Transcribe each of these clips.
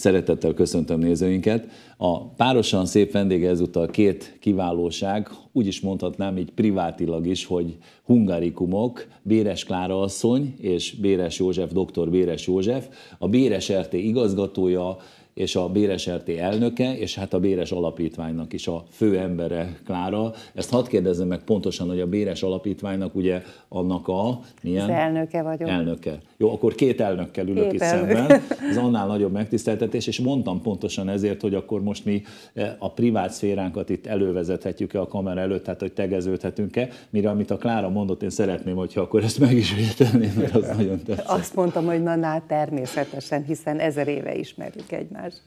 Szeretettel köszöntöm nézőinket. A párosan szép vendége ezúttal két kiválóság, úgy is mondhatnám így privátilag is, hogy hungarikumok, Béres Klára asszony és Béres József, Doktor Béres József, a Béres RT igazgatója, és a Béres RT elnöke, és hát a Béres Alapítványnak is a fő embere Klára. Ezt hadd kérdezzem meg pontosan, hogy a Béres Alapítványnak ugye annak a... Milyen? Az elnöke vagyok. Elnöke. Jó, akkor két elnökkel ülök két itt elnök. szemben. Ez annál nagyobb megtiszteltetés, és mondtam pontosan ezért, hogy akkor most mi eh, a privát szféránkat itt elővezethetjük-e a kamera előtt, tehát hogy tegeződhetünk-e, mire amit a Klára mondott, én szeretném, hogyha akkor ezt meg is érteném, mert az nagyon tetszett. Azt mondtam, hogy na, na természetesen, hiszen ezer éve ismerjük egymást más.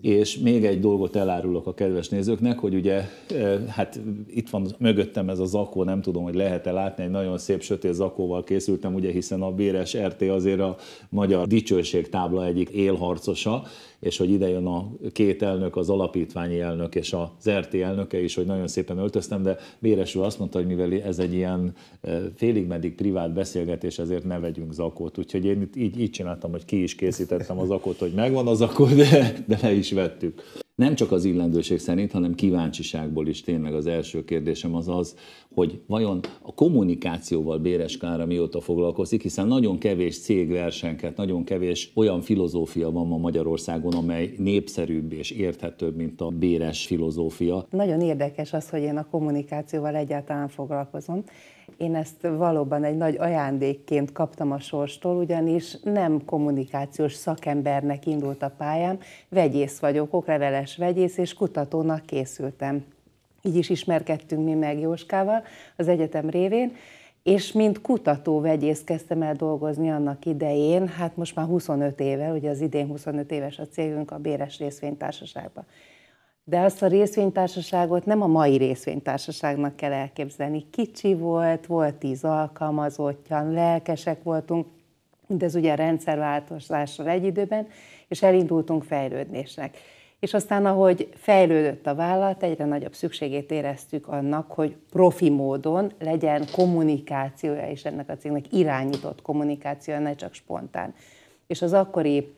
És még egy dolgot elárulok a kedves nézőknek, hogy ugye, eh, hát itt van mögöttem ez a zakó, nem tudom, hogy lehet-e látni, egy nagyon szép sötét zakóval készültem, ugye, hiszen a Béres RT azért a magyar dicsőség tábla egyik élharcosa, és hogy ide jön a két elnök, az alapítványi elnök és az RT elnöke is, hogy nagyon szépen öltöztem, de Béres úr azt mondta, hogy mivel ez egy ilyen e, félig meddig privát beszélgetés, ezért ne vegyünk zakót. Úgyhogy én itt így, így csináltam, hogy ki is készítettem az zakót, hogy megvan az zakó, de, de le is vettük. Nem csak az illendőség szerint, hanem kíváncsiságból is tényleg az első kérdésem az az, hogy vajon a kommunikációval Béres Klára mióta foglalkozik, hiszen nagyon kevés cég versenyket, nagyon kevés olyan filozófia van ma Magyarországon, amely népszerűbb és érthetőbb, mint a Béres filozófia. Nagyon érdekes az, hogy én a kommunikációval egyáltalán foglalkozom. Én ezt valóban egy nagy ajándékként kaptam a sorstól, ugyanis nem kommunikációs szakembernek indult a pályám, vegyész vagyok, okleveles vegyész, és kutatónak készültem így is ismerkedtünk mi meg Jóskával az egyetem révén, és mint vegyész kezdtem el dolgozni annak idején, hát most már 25 éve, ugye az idén 25 éves a cégünk a Béres Részvénytársaságban. De azt a részvénytársaságot nem a mai részvénytársaságnak kell elképzelni. Kicsi volt, volt tíz alkalmazottja, lelkesek voltunk, de ez ugye rendszerváltozással egy időben, és elindultunk fejlődésnek. És aztán, ahogy fejlődött a vállalat, egyre nagyobb szükségét éreztük annak, hogy profi módon legyen kommunikációja is ennek a cégnek, irányított kommunikációja, ne csak spontán. És az akkori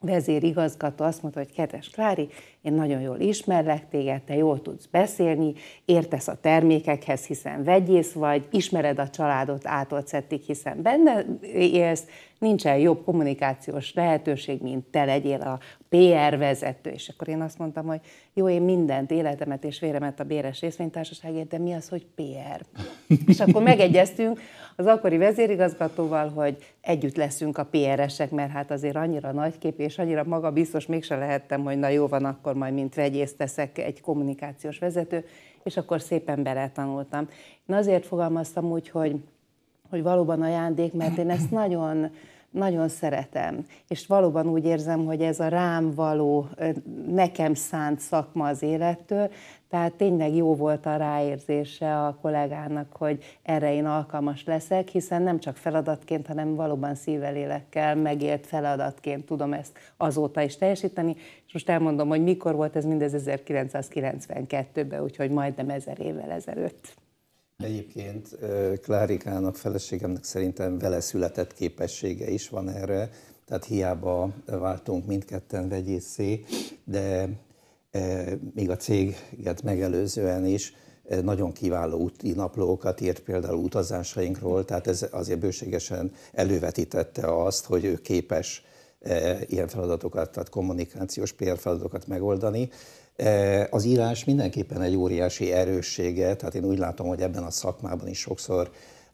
vezérigazgató azt mondta, hogy kedves Klári, én nagyon jól ismerlek téged, te jól tudsz beszélni, értesz a termékekhez, hiszen vegyész vagy, ismered a családot ától hiszen benne élsz, nincsen jobb kommunikációs lehetőség, mint te legyél a PR vezető. És akkor én azt mondtam, hogy jó, én mindent, életemet és véremet a béres részvénytársaságért, de mi az, hogy PR? és akkor megegyeztünk az akkori vezérigazgatóval, hogy együtt leszünk a PR-esek, mert hát azért annyira nagykép és annyira magabiztos mégse lehettem, hogy na jó van, akkor akkor majd mint vegyész teszek egy kommunikációs vezető, és akkor szépen beletanultam. Én azért fogalmaztam úgy, hogy, hogy valóban ajándék, mert én ezt nagyon nagyon szeretem, és valóban úgy érzem, hogy ez a rám való, nekem szánt szakma az élettől, tehát tényleg jó volt a ráérzése a kollégának, hogy erre én alkalmas leszek, hiszen nem csak feladatként, hanem valóban szívelélekkel megélt feladatként tudom ezt azóta is teljesíteni. És most elmondom, hogy mikor volt ez mindez 1992-ben, úgyhogy majdnem ezer évvel ezelőtt. Egyébként Klárikának, feleségemnek szerintem vele született képessége is van erre, tehát hiába váltunk mindketten vegyészé, de még a céget megelőzően is nagyon kiváló úti naplókat írt például utazásainkról, tehát ez azért bőségesen elővetítette azt, hogy ő képes ilyen feladatokat, tehát kommunikációs PR feladatokat megoldani, Eh, az írás mindenképpen egy óriási erőssége, tehát én úgy látom, hogy ebben a szakmában is sokszor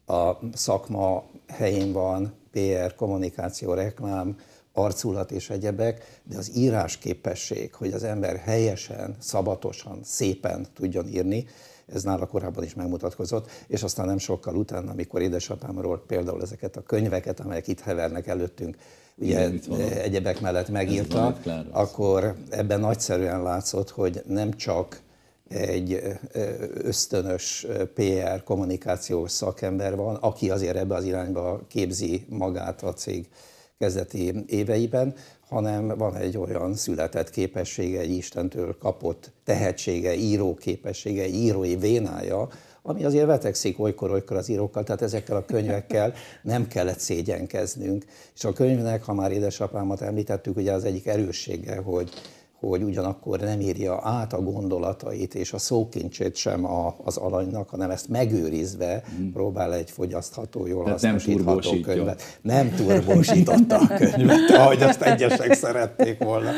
a szakma helyén van, PR, kommunikáció, reklám, arculat és egyebek, de az írás képesség, hogy az ember helyesen, szabatosan, szépen tudjon írni, ez nála korábban is megmutatkozott, és aztán nem sokkal utána, amikor édesapámról például ezeket a könyveket, amelyek itt hevernek előttünk, ugye egyebek mellett megírta, akkor ebben nagyszerűen látszott, hogy nem csak egy ösztönös PR kommunikációs szakember van, aki azért ebbe az irányba képzi magát a cég kezdeti éveiben, hanem van egy olyan született képessége, egy Istentől kapott tehetsége, író képessége, egy írói vénája, ami azért vetekszik olykor-olykor az írókkal, tehát ezekkel a könyvekkel nem kellett szégyenkeznünk. És a könyvnek, ha már édesapámat említettük, ugye az egyik erőssége, hogy hogy ugyanakkor nem írja át a gondolatait és a szókincsét sem a, az alanynak, hanem ezt megőrizve hmm. próbál egy fogyasztható, jól Tehát hasznosítható nem könyvet. Nem turbósította a könyvet, ahogy azt egyesek szerették volna.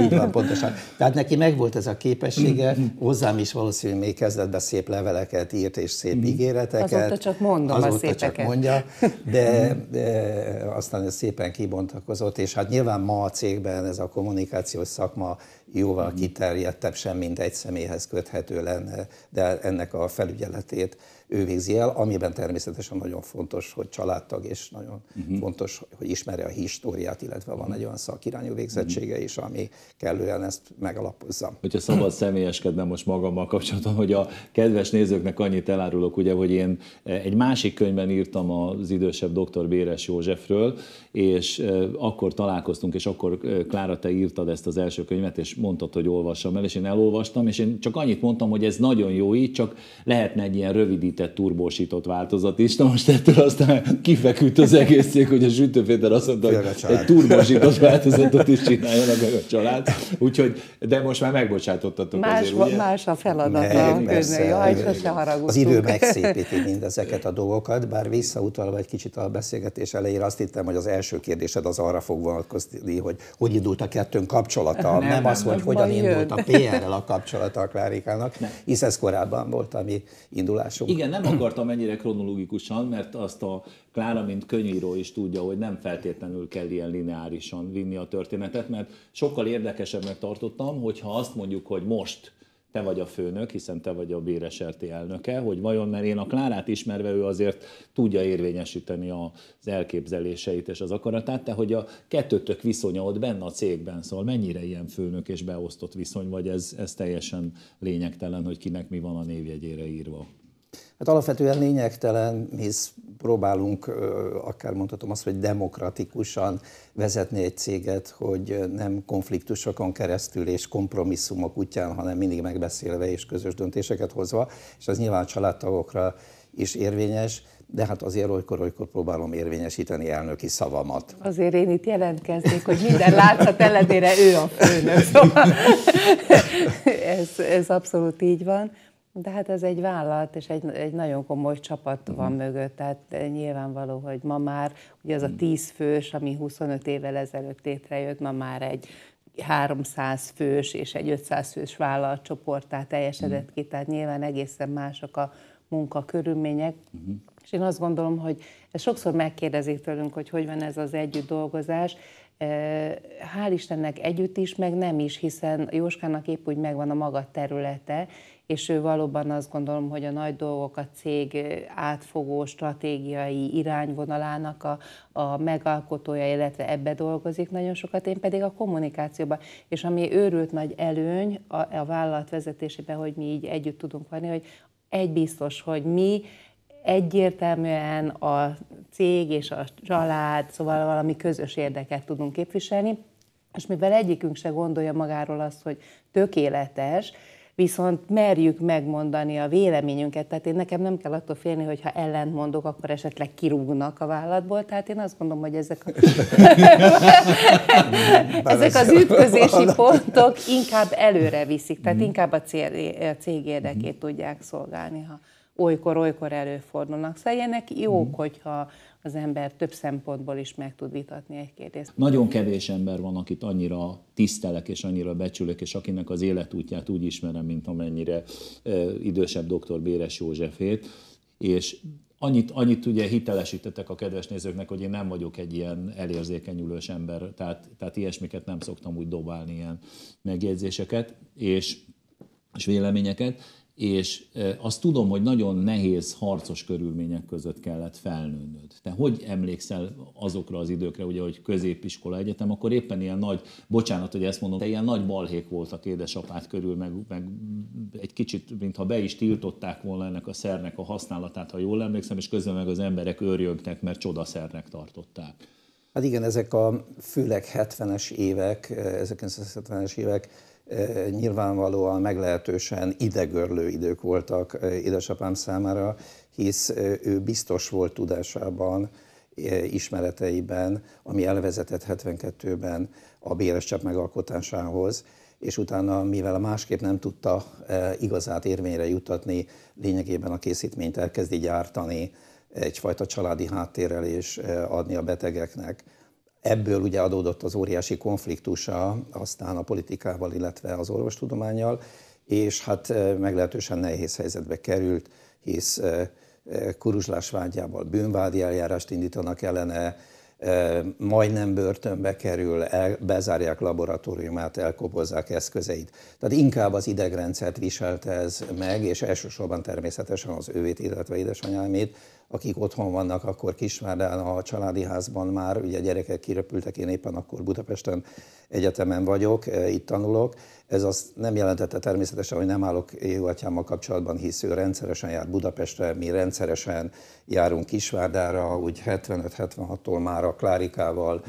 Így van, pontosan. Tehát neki megvolt ez a képessége, hmm. hozzám is valószínűleg még kezdetben szép leveleket írt és szép hmm. ígéreteket. Azóta csak mondom azóta a szépeket. csak mondja, de, hmm. de aztán ez szépen kibontakozott, és hát nyilván ma a cégben ez a kommunikációs szakma Jóval jóval mhm. kiterjedtebb, sem mint egy személyhez köthető lenne, de ennek a felügyeletét ő végzi el, amiben természetesen nagyon fontos, hogy családtag, és nagyon uh-huh. fontos, hogy ismerje a históriát, illetve van mhm. egy olyan szakirányú végzettsége is, ami kellően ezt megalapozza. Hogyha szabad személyeskednem most magammal kapcsolatban, hogy a kedves nézőknek annyit elárulok, ugye, hogy én egy másik könyvben írtam az idősebb dr. Béres Józsefről, és akkor találkoztunk, és akkor Klára, te írtad ezt az első könyvet, és mondtad, hogy olvassam el, és én elolvastam, és én csak annyit mondtam, hogy ez nagyon jó így, csak lehetne egy ilyen rövidített, turbósított változat is. Na most ettől aztán kifeküdt az egész cég, hogy a Sütőféter azt mondta, hogy egy turbósított változatot is csináljanak meg a család. Úgyhogy, de most már megbocsátottatok más, azért, ugye? Más a feladat Ne, az sose haragudtunk. Az idő megszépíti mindezeket a dolgokat, bár visszautalva egy kicsit a beszélgetés elejére azt hittem, hogy az első első kérdésed az arra fog vonatkozni, hogy hogy indult a kettőn kapcsolata, nem, nem, nem az, hogy hogyan jön. indult a PR-rel a kapcsolata a Klárikának, hisz ez korábban volt a mi indulásunk. Igen, nem akartam ennyire kronológikusan, mert azt a Klára, mint könyvíró is tudja, hogy nem feltétlenül kell ilyen lineárisan vinni a történetet, mert sokkal érdekesebbnek tartottam, hogyha azt mondjuk, hogy most te vagy a főnök, hiszen te vagy a Béreserti elnöke, hogy vajon, mert én a Klárát ismerve ő azért tudja érvényesíteni az elképzeléseit és az akaratát, de hogy a kettőtök viszonya ott benne a cégben, szóval mennyire ilyen főnök és beosztott viszony, vagy ez, ez teljesen lényegtelen, hogy kinek mi van a névjegyére írva? Hát alapvetően lényegtelen, hisz próbálunk, akár mondhatom azt, hogy demokratikusan vezetni egy céget, hogy nem konfliktusokon keresztül és kompromisszumok útján, hanem mindig megbeszélve és közös döntéseket hozva, és az nyilván családtagokra is érvényes, de hát azért olykor-olykor próbálom érvényesíteni elnöki szavamat. Azért én itt jelentkeznék, hogy minden látszat ellenére ő a főnök. Szóval ez, ez abszolút így van. De hát ez egy vállalat, és egy, egy nagyon komoly csapat mhm. van uh-huh. mögött, tehát eh, nyilvánvaló, hogy ma már, ugye az a mhm. tíz fős, ami 25 évvel ezelőtt létrejött, ma már egy 300 fős és egy 500 fős vállalatcsoportá teljesedett uh-huh. ki, tehát nyilván egészen mások a munkakörülmények. Uh-huh. És én azt gondolom, hogy ez sokszor megkérdezik tőlünk, hogy hogy van ez az együtt dolgozás. Eh, hál' Istennek együtt is, meg nem is, hiszen Jóskának épp úgy megvan a maga területe, és ő valóban azt gondolom, hogy a nagy dolgok a cég átfogó stratégiai irányvonalának a, a megalkotója, illetve ebbe dolgozik nagyon sokat, én pedig a kommunikációban. És ami őrült nagy előny a, a vállalat vezetésében, hogy mi így együtt tudunk venni, hogy egy biztos, hogy mi egyértelműen a cég és a család, szóval valami közös érdeket tudunk képviselni, és mivel egyikünk se gondolja magáról azt, hogy tökéletes, viszont merjük megmondani a véleményünket. Tehát én nekem nem kell attól félni, hogy ha ellent mondok, akkor esetleg kirúgnak a vállalatból. Tehát én azt gondolom, hogy ezek, a ezek az ütközési pontok inkább előre viszik, tehát mhm. inkább a, cél, a cég érdekét mhm. tudják szolgálni, ha olykor-olykor előfordulnak. Szóval ilyenek jók, mhm. hogyha az ember több szempontból is meg tud vitatni egy kérdést. Nagyon kevés ember van, akit annyira tisztelek és annyira becsülök, és akinek az életútját úgy ismerem, mint amennyire e, idősebb doktor Béres Józsefét, és annyit, annyit ugye hitelesítetek a kedves nézőknek, hogy én nem vagyok egy ilyen elérzékenyülős ember, tehát, tehát ilyesmiket nem szoktam úgy dobálni, ilyen megjegyzéseket és, és véleményeket, és azt tudom, hogy nagyon nehéz harcos körülmények között kellett felnőnöd. Te hogy emlékszel azokra az időkre, ugye, hogy középiskola, egyetem, akkor éppen ilyen nagy, bocsánat, hogy ezt mondom, de ilyen nagy balhék voltak édesapád körül, meg, meg egy kicsit, mintha be is tiltották volna ennek a szernek a használatát, ha jól emlékszem, és közben meg az emberek őrjögnek, mert csodaszernek tartották. Hát igen, ezek a főleg 70-es évek, 1970-es évek nyilvánvalóan meglehetősen idegörlő idők voltak édesapám számára, hisz ő biztos volt tudásában, ismereteiben, ami elvezetett 72-ben a béres csap megalkotásához, és utána, mivel másképp nem tudta igazát érvényre jutatni, lényegében a készítményt elkezdi gyártani, egyfajta családi háttérrel és adni a betegeknek. Ebből ugye adódott az óriási konfliktusa aztán a politikával, illetve az orvostudományjal, és hát meglehetősen nehéz helyzetbe került, hisz kuruzslás vágyával bűnvádi eljárást indítanak ellene, majdnem börtönbe kerül, el, bezárják laboratóriumát, elkobozzák eszközeit. Tehát inkább az idegrendszert viselte ez meg, és elsősorban természetesen az ővét, illetve édesanyámét, akik otthon vannak, akkor Kismárdán a családi házban már, ugye gyerekek kirepültek, én éppen akkor Budapesten egyetemen vagyok, e, itt tanulok. Ez azt nem jelentette természetesen, hogy nem állok évatyámmal kapcsolatban, hisz ő rendszeresen jár Budapestre, mi rendszeresen járunk Kisvárdára, úgy 75-76-tól már a Klárikával,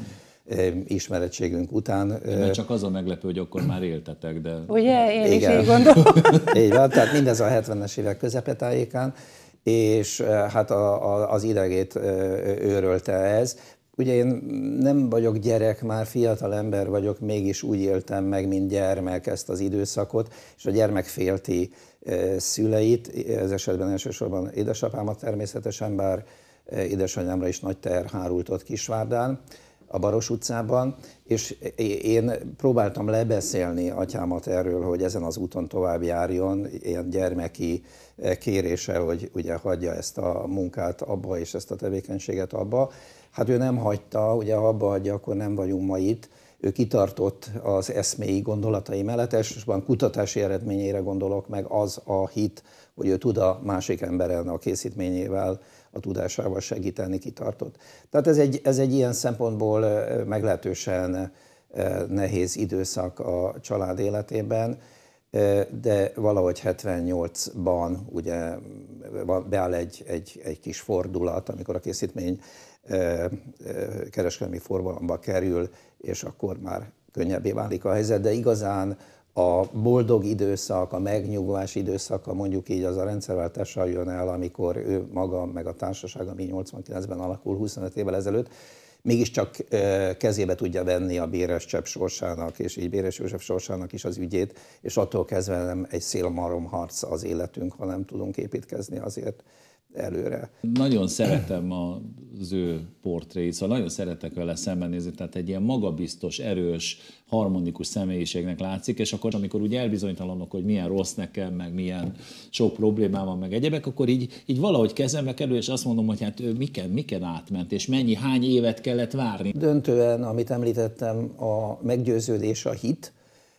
e, ismerettségünk után. Én e, csak az a meglepő, hogy akkor már éltetek, de... Ugye? Én Igen. is így gondolom. így van, tehát mindez a 70-es évek közepetájékán és hát a, a, az idegét őrölte ez. Ugye én nem vagyok gyerek, már fiatal ember vagyok, mégis úgy éltem meg, mint gyermek ezt az időszakot, és a gyermek félti szüleit, ez esetben elsősorban édesapámat természetesen, bár édesanyámra is nagy terhárult ott Kisvárdán, a Baros utcában, és én próbáltam lebeszélni atyámat erről, hogy ezen az úton tovább járjon, ilyen gyermeki kérése, hogy ugye hagyja ezt a munkát abba, és ezt a tevékenységet abba. Hát ő nem hagyta, ugye ha abba hagyja, akkor nem vagyunk ma itt, ő kitartott az eszméi gondolatai mellett, elsősorban kutatási eredményére gondolok, meg az a hit, hogy ő tud a másik emberen a készítményével a tudásával segíteni kitartott. Tehát ez egy, ez egy ilyen szempontból meglehetősen nehéz időszak a család életében, de valahogy 78-ban ugye beáll egy, egy, egy kis fordulat, amikor a készítmény kereskedelmi forgalomba kerül, és akkor már könnyebbé válik a helyzet, de igazán a boldog időszak, a megnyugvás időszaka mondjuk így az a rendszerváltással jön el, amikor ő maga, meg a társaság, ami 89-ben alakul 25 évvel ezelőtt, mégiscsak kezébe tudja venni a Béres Csepp sorsának, és így Béres József sorsának is az ügyét, és attól kezdve nem egy szélmarom harc az életünk, nem tudunk építkezni azért előre. Nagyon szeretem az ő portréit, szóval nagyon szeretek vele szembenézni, tehát egy ilyen magabiztos, erős, harmonikus személyiségnek látszik, és akkor, amikor úgy elbizonytalanok, hogy milyen rossz nekem, meg milyen sok problémám van, meg egyebek, akkor így, így valahogy kezembe kerül, és azt mondom, hogy hát ő miken, miken átment, és mennyi, hány évet kellett várni. Döntően, amit említettem, a meggyőződés, a hit,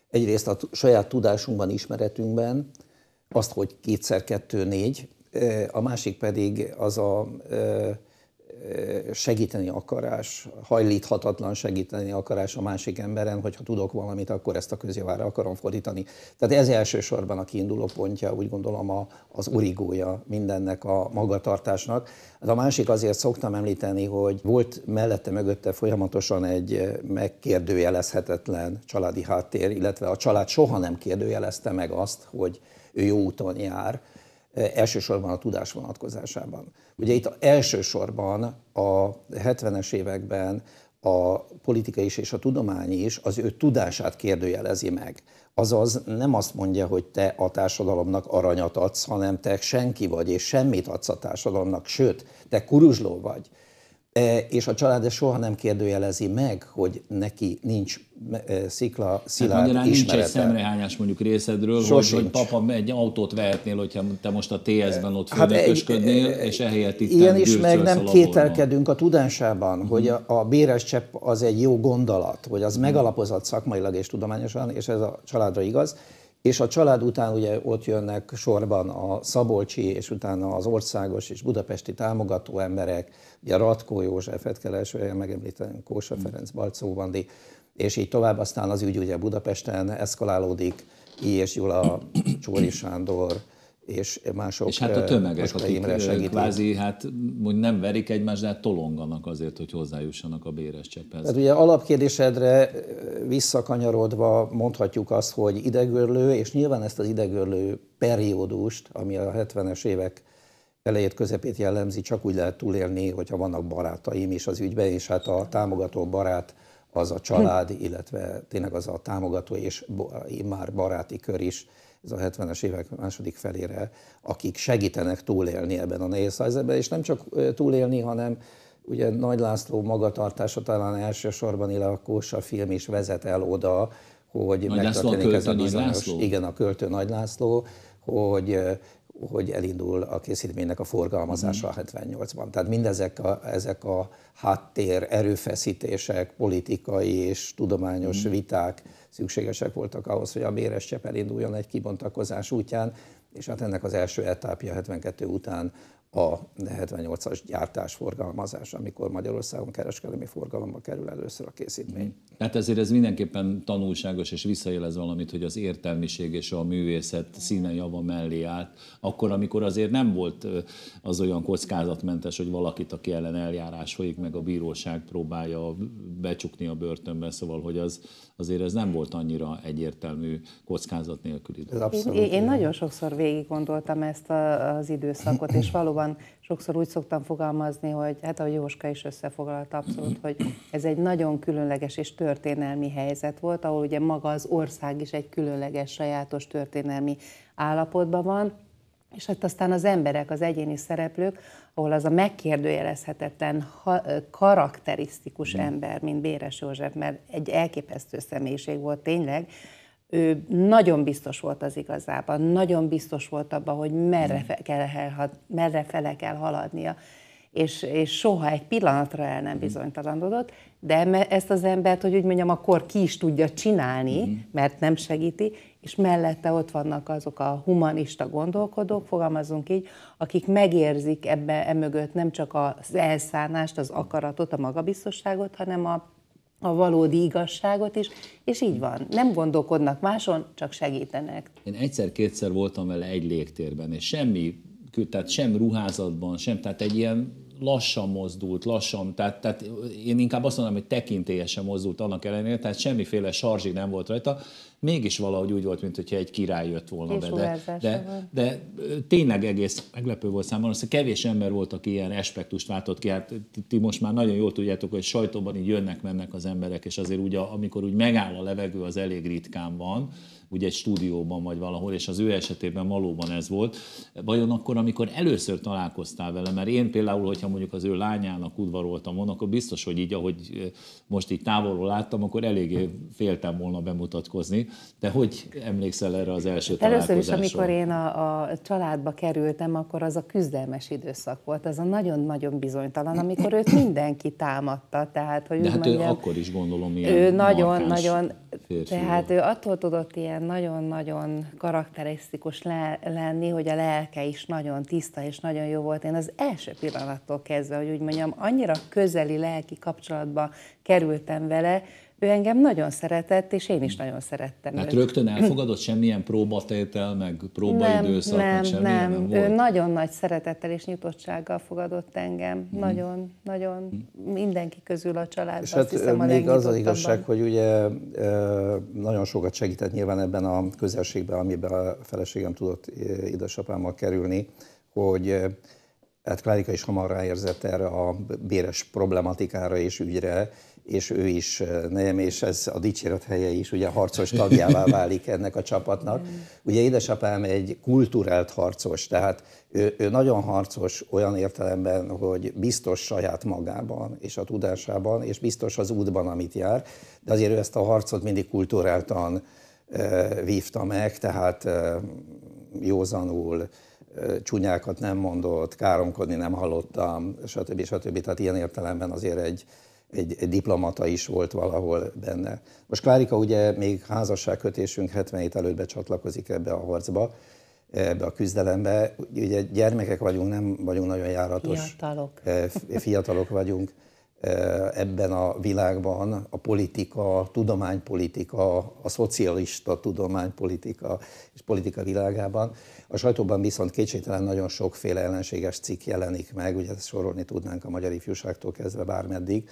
egyrészt a saját tudásunkban, ismeretünkben, azt, hogy kétszer kettő négy, a másik pedig az a segíteni akarás, hajlíthatatlan segíteni akarás a másik emberen, hogyha tudok valamit, akkor ezt a közjavára akarom fordítani. Tehát ez elsősorban a kiinduló pontja, úgy gondolom a, az origója mindennek a magatartásnak. De a másik azért szoktam említeni, hogy volt mellette, mögötte folyamatosan egy megkérdőjelezhetetlen családi háttér, illetve a család soha nem kérdőjelezte meg azt, hogy ő jó úton jár, elsősorban a tudás vonatkozásában. Ugye itt elsősorban a 70-es években a politika is és a tudomány is az ő tudását kérdőjelezi meg. Azaz nem azt mondja, hogy te a társadalomnak aranyat adsz, hanem te senki vagy, és semmit adsz a társadalomnak, sőt, te kuruzsló vagy. E, és a család ezt soha nem kérdőjelezi meg, hogy neki nincs e, szikla, szilárd hát ismerete. nincs egy szemrehányás mondjuk részedről, Sos hogy, hogy, papa egy autót vehetnél, hogyha te most a TS-ben ott hát e, földekösködnél, és ehelyett itt Ilyen is meg nem a kételkedünk a tudásában, uh-huh. hogy mhm. a, a béres csepp az egy jó gondolat, hogy az uh-huh. megalapozott szakmailag és tudományosan, és ez a családra igaz, és a család után ugye ott jönnek sorban a szabolcsi, és utána az országos és budapesti támogató emberek, ugye Ratkó Józsefet kell elsőre megemlíteni, Kósa hmm. Ferenc, Balcó Vandi, és így tovább aztán az ügy ugye Budapesten eszkalálódik, I. és Gyula, Csóri Sándor, és mások És hát a tömegek, akik kvázi, hát mondjuk nem verik egymást, de hát tolonganak azért, hogy hozzájussanak a béres csepphez. Tehát ugye alapkérdésedre visszakanyarodva mondhatjuk azt, hogy idegörlő, és nyilván ezt az idegörlő periódust, ami a 70-es évek elejét, közepét jellemzi, csak úgy lehet túlélni, hogyha vannak barátaim is az ügyben, és hát a támogató barát az a család, illetve tényleg az a támogató és már baráti kör is, ez a 70-es évek második felére, akik segítenek túlélni ebben a nehéz helyzetben, és nem csak túlélni, hanem ugye Nagy László magatartása talán elsősorban, illetve a film is vezet el oda, hogy Nagy megtörténik László, ez a bizonyos, László. igen, a költő Nagy László, hogy hogy elindul a készítménynek a forgalmazása mhm. a 78-ban. Tehát mindezek a, ezek a háttér erőfeszítések, politikai és tudományos mm. viták szükségesek voltak ahhoz, hogy a béres csepp elinduljon egy kibontakozás útján, és hát ennek az első etapja 72 után a 78-as gyártás forgalmazás, amikor Magyarországon kereskedelmi forgalomba kerül először a készítmény. Tehát hmm. ezért ez mindenképpen tanulságos, és visszajelez valamit, hogy az értelmiség és a művészet színe java mellé állt, akkor, amikor azért nem volt az olyan kockázatmentes, hogy valakit, aki ellen eljárás folyik, meg a bíróság próbálja becsukni a börtönbe, szóval, hogy az, azért ez nem volt annyira egyértelmű kockázat nélkül idő. Én, én, én nagyon sokszor végig gondoltam ezt a, az időszakot, és valóban sokszor úgy szoktam fogalmazni, hogy hát a Jóska is összefoglalta abszolút, hogy ez egy nagyon különleges és történelmi helyzet volt, ahol ugye maga az ország is egy különleges, sajátos történelmi állapotban van, és hát aztán az emberek, az egyéni szereplők, ahol az a megkérdőjelezhetetlen ha, karakterisztikus mm. ember, mint Béres József, mert egy elképesztő személyiség volt tényleg, ő nagyon biztos volt az igazában, nagyon biztos volt abban, hogy merre, fe kell, merre fele kell haladnia, és, és soha egy pillanatra el nem bizonytalanodott, de ezt az embert, hogy úgy mondjam, akkor ki is tudja csinálni, mert nem segíti, és mellette ott vannak azok a humanista gondolkodók, fogalmazunk így, akik megérzik ebbe emögött nem csak az elszánást, az akaratot, a magabiztosságot, hanem a a valódi igazságot is, és így van. Nem gondolkodnak máson, csak segítenek. Én egyszer-kétszer voltam vele egy légtérben, és semmi, tehát sem ruházatban, sem, tehát egy ilyen lassan mozdult, lassan, tehát, tehát én inkább azt mondom, hogy tekintélyesen mozdult annak ellenére, tehát semmiféle sarzsi nem volt rajta, mégis valahogy úgy volt, mintha egy király jött volna be. De, de, de tényleg egész meglepő volt számomra, hogy szóval kevés ember volt, aki ilyen aspektust váltott ki. Hát ti most már nagyon jól tudjátok, hogy sajtóban így jönnek-mennek az emberek, és azért ugye, amikor úgy megáll a levegő, az elég ritkán van ugye egy stúdióban vagy valahol, és az ő esetében valóban ez volt. Vajon akkor, amikor először találkoztál vele, mert én például, hogyha mondjuk az ő lányának udvaroltam volna, akkor biztos, hogy így, ahogy eh, most így távolról láttam, akkor eléggé féltem volna bemutatkozni. De hogy emlékszel erre az első Először is, amikor én a, a családba kerültem, akkor az a küzdelmes időszak volt, az a nagyon-nagyon bizonytalan, amikor őt mindenki támadta. Tehát, hogy De hát mondjam, ő akkor is gondolom ilyen Ő nagyon-nagyon, nagyon, tehát ő attól tudott ilyen ilyen nagyon-nagyon karakterisztikus le- lenni, hogy a lelke is nagyon tiszta és nagyon jó volt. Én az első pillanattól kezdve, hogy úgy mondjam, annyira közeli lelki kapcsolatba kerültem vele, ő engem nagyon szeretett, és én is nagyon szerettem Mert őt. rögtön elfogadott semmilyen próbatétel, meg próbaidőszak, nem, nem, semmi nem, nem volt? ő nagyon nagy szeretettel és nyitottsággal fogadott engem. Hmm. Nagyon, nagyon. Mhm. Mindenki közül a családban és hát hiszem, még az az igazság, hogy ugye nagyon sokat segített nyilván ebben a közelségben, amiben a feleségem tudott idősapámmal kerülni, hogy Hát Klárika is hamar ráérzett erre a béres problematikára és ügyre, és ő is nem, és ez a dicséret helye is ugye harcos tagjává válik ennek a csapatnak. Ugye édesapám egy kulturált harcos, tehát ő, ő nagyon harcos olyan értelemben, hogy biztos saját magában és a tudásában, és biztos az útban, amit jár, de azért ő ezt a harcot mindig kulturáltan e, vívta meg, tehát e, józanul, csúnyákat nem mondott, káromkodni nem hallottam, stb. stb. stb. Tehát ilyen értelemben azért egy, egy diplomata is volt valahol benne. Most Klárika ugye még házasságkötésünk 77 előtt becsatlakozik ebbe a harcba, ebbe a küzdelembe. Ugye gyermekek vagyunk, nem vagyunk nagyon járatos. Fiatalok. Eh, fiatalok vagyunk eh, ebben a világban a politika, a tudománypolitika, a szocialista tudománypolitika és politika világában. A sajtóban viszont kétségtelen nagyon sokféle ellenséges cikk jelenik meg, ugye ezt sorolni tudnánk a magyar ifjúságtól kezdve bármeddig,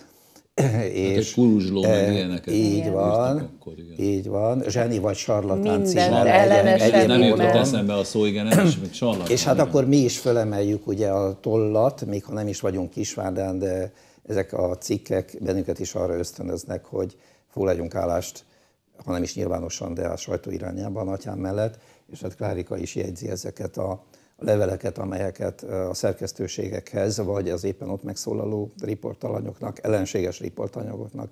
Hát és kuruzsló, e, eh, ilyeneket. Így van, akkor, igen. így van. Zseni vagy sarlatán címmel. egy, nem jutott eszembe a szó, igen, nem még sarlatán. És hát igen. akkor mi is fölemeljük ugye a tollat, még ha nem is vagyunk Kisvárdán, de ezek a cikkek bennünket is arra ösztönöznek, hogy foglaljunk állást, ha nem is nyilvánosan, de a sajtó irányában atyám mellett, és hát Klárika is jegyzi ezeket a, leveleket, amelyeket a szerkesztőségekhez, vagy az éppen ott megszólaló riportalanyoknak, ellenséges riportalanyoknak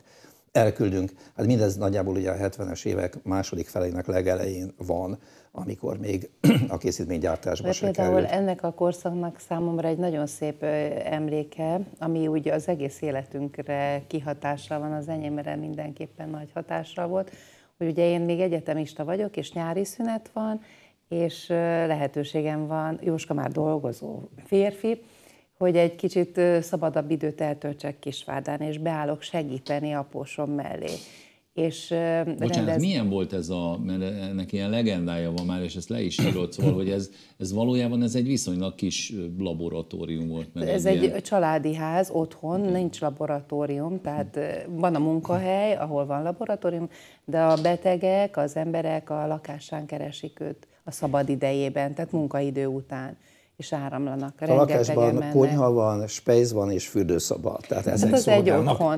elküldünk. Hát mindez nagyjából ugye a 70-es évek második felének legelején van, amikor még a készítménygyártásban sem például került. ennek a korszaknak számomra egy nagyon szép emléke, ami úgy az egész életünkre kihatással van, az enyémre mindenképpen nagy hatással volt, hogy ugye én még egyetemista vagyok, és nyári szünet van, és lehetőségem van, Jóska már dolgozó férfi, hogy egy kicsit szabadabb időt eltöltsek Kisvárdán, és beállok segíteni apósom mellé. És Bocsánat, rendez... Hát milyen volt ez a, mert ennek ilyen legendája van már, és ezt le is írott, szóval, hogy ez, ez valójában ez egy viszonylag kis laboratórium volt. Meg ez egy, egy ilyen... családi ház, otthon, okay. nincs laboratórium, tehát hm. van a munkahely, ahol van laboratórium, de a betegek, az emberek a lakásán keresik őt a szabad idejében, tehát munkaidő után és áramlanak. A lakásban konyha van, space van és fürdőszoba. Tehát Ez hát egy otthon.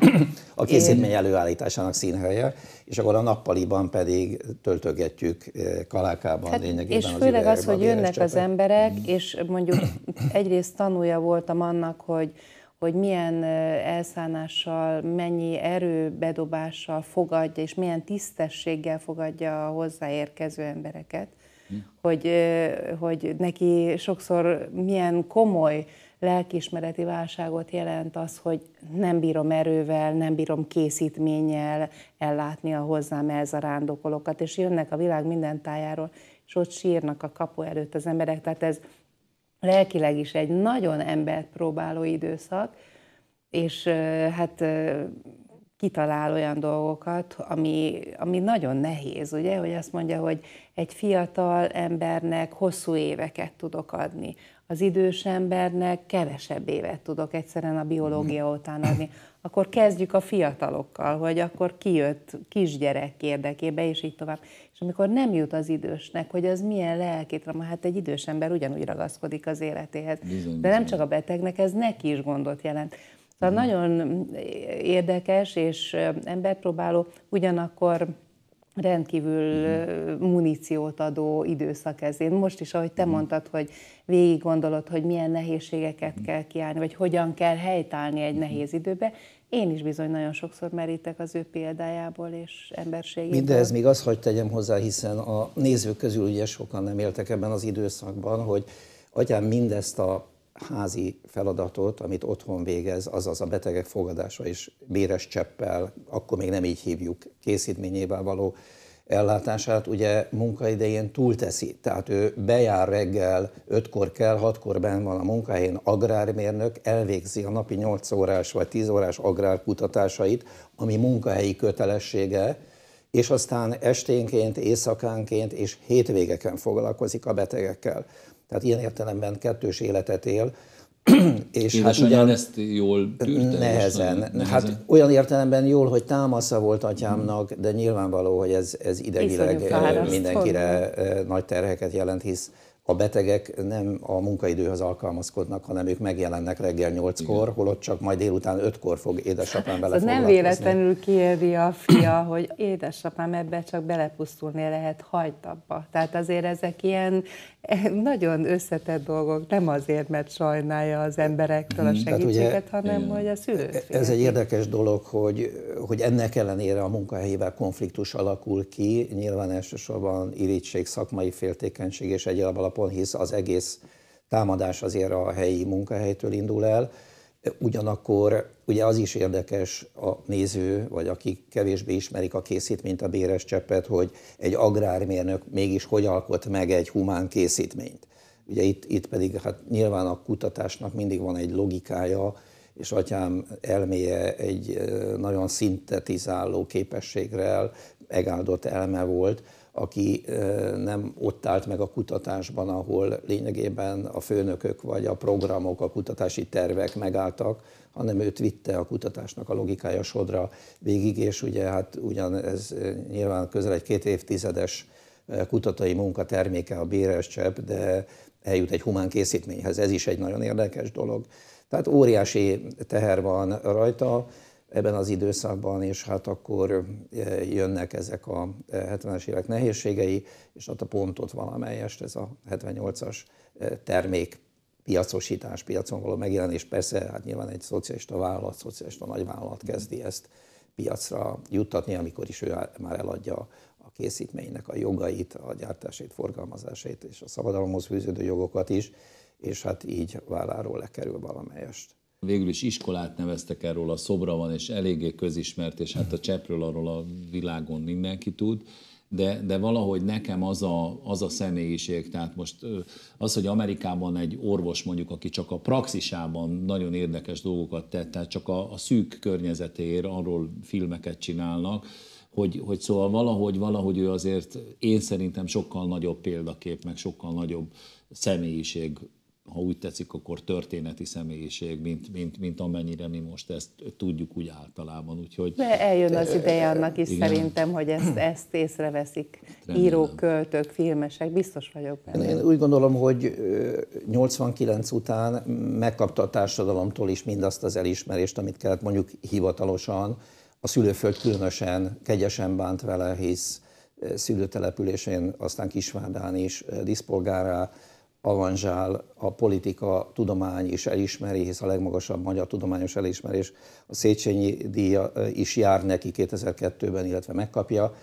a készítmény Én... előállításának színhelye, és akkor a nappaliban pedig töltögetjük eh, kalákában hát, lényegében és az főleg az, hogy jönnek az emberek, mm. és mondjuk egyrészt tanulja voltam annak, hogy hogy milyen eh, elszánással, mennyi erőbedobással fogadja, és milyen tisztességgel fogadja a hozzáérkező embereket hogy, hogy neki sokszor milyen komoly lelkiismereti válságot jelent az, hogy nem bírom erővel, nem bírom készítménnyel ellátni a hozzám rándokolókat, és jönnek a világ minden tájáról, és ott sírnak a kapu előtt az emberek. Tehát ez lelkileg is egy nagyon embert próbáló időszak, és hát kitalál olyan dolgokat, ami, ami nagyon nehéz, ugye, hogy azt mondja, hogy egy fiatal embernek hosszú éveket tudok adni, az idős embernek kevesebb évet tudok egyszerűen a biológia mm-hmm. után adni. Akkor kezdjük a fiatalokkal, hogy akkor kijött kisgyerek érdekébe, és így tovább. És amikor nem jut az idősnek, hogy az milyen ma hát egy idős ember ugyanúgy ragaszkodik az életéhez. Bizony, De nem csak a betegnek, ez neki is gondot jelent. Szóval mhm. nagyon érdekes és emberpróbáló, ugyanakkor rendkívül mhm. muníciót adó időszak ez. Én most is, ahogy te mhm. mondtad, hogy végig gondolod, hogy milyen nehézségeket kell kiállni, vagy hogyan kell helytállni egy nehéz időbe, én is bizony nagyon sokszor merítek az ő példájából és emberségéből. Mindez még azt hogy tegyem hozzá, hiszen a nézők közül ugye sokan nem éltek ebben az időszakban, hogy atyám mindezt a házi feladatot, amit otthon végez, azaz a betegek fogadása és béres cseppel, akkor még nem így hívjuk, készítményével való ellátását ugye munkaidején túlteszi. Tehát ő bejár reggel, 5-kor kell, 6-kor benn van a munkahelyén agrármérnök, elvégzi a napi 8 órás vagy 10 órás agrárkutatásait, ami munkahelyi kötelessége, és aztán esténként, éjszakánként és hétvégeken foglalkozik a betegekkel. Tehát ilyen értelemben kettős életet él. és hát ugyan, ezt jól tűrte? Nehezen. nehezen. Hát olyan értelemben jól, hogy támasza volt atyámnak, de nyilvánvaló, hogy ez, ez idegileg eh, mindenkire eh, nagy terheket jelent, hisz a betegek nem a munkaidőhöz alkalmazkodnak, hanem ők megjelennek reggel 8-kor, holott csak majd délután 5-kor fog édesapám bele. Szóval nem véletlenül kérdi a fia, hogy édesapám ebbe csak belepusztulni lehet, hajtabba. Tehát azért ezek ilyen eh, nagyon összetett dolgok, nem azért, mert sajnálja az emberektől a hmm, hát segítséget, ugye, hanem hogy a szülők. E, e, ez egy érdekes dolog, hogy, hogy ennek ellenére a munkahelyével konfliktus alakul ki, nyilván elsősorban irítség, szakmai féltékenység és egyáltalán alapon, hisz az egész támadás azért a helyi munkahelytől indul el. Ugyanakkor ugye az is érdekes a néző, vagy aki kevésbé ismerik a készítményt, a béres cseppet, hogy egy agrármérnök mégis hogy alkot meg egy humán készítményt. Ugye itt, itt pedig hát nyilván a kutatásnak mindig van egy logikája, és atyám elméje egy nagyon szintetizáló képességrel megáldott elme volt, aki nem ott állt meg a kutatásban, ahol lényegében a főnökök vagy a programok, a kutatási tervek megálltak, hanem őt vitte a kutatásnak a logikája sodra végig, és ugye hát ugyan ez nyilván közel egy két évtizedes kutatói munka terméke a béres csepp, de eljut egy humán készítményhez, ez is egy nagyon érdekes dolog. Tehát óriási teher van rajta, ebben az időszakban, és hát akkor jönnek ezek a 70-es e, évek nehézségei, és hát a pontot valamelyest ez a 78-as e, termék piacosítás, piacon való megjelenés. Persze, hát nyilván egy szocialista vállalat, szocialista nagyvállalat kezdi ezt piacra juttatni, amikor is ő már eladja a készítménynek a jogait, a gyártásait, forgalmazásait és a szabadalomhoz fűződő jogokat is, és hát így válláról lekerül valamelyest Végül is iskolát neveztek erről a szobra van, és eléggé közismert, és hát a cseppről arról a világon mindenki tud de, de valahogy nekem az a, az a személyiség, tehát most az, hogy Amerikában egy orvos mondjuk, aki csak a praxisában nagyon érdekes dolgokat tett, tehát csak a, a szűk környezetéért arról filmeket csinálnak, hogy, hogy szóval valahogy, valahogy ő azért én szerintem sokkal nagyobb példakép, meg sokkal nagyobb személyiség ha úgy tetszik, akkor történeti személyiség, mint, mint, mint amennyire mi most ezt tudjuk úgy általában. Úgyhogy, De eljön az ideje annak is igen. szerintem, hogy ezt, ezt észreveszik Remélem. írók, költők, filmesek, biztos vagyok benne. Én úgy gondolom, hogy 89 után megkapta a társadalomtól is mindazt az elismerést, amit kellett mondjuk hivatalosan. A szülőföld különösen kegyesen bánt vele, hisz szülőtelepülésén, aztán Kisvárdán is diszpolgárá avanzsál, a politika tudomány is elismeri, hisz a legmagasabb magyar tudományos elismerés a Széchenyi díja is jár neki 2002-ben, illetve megkapja.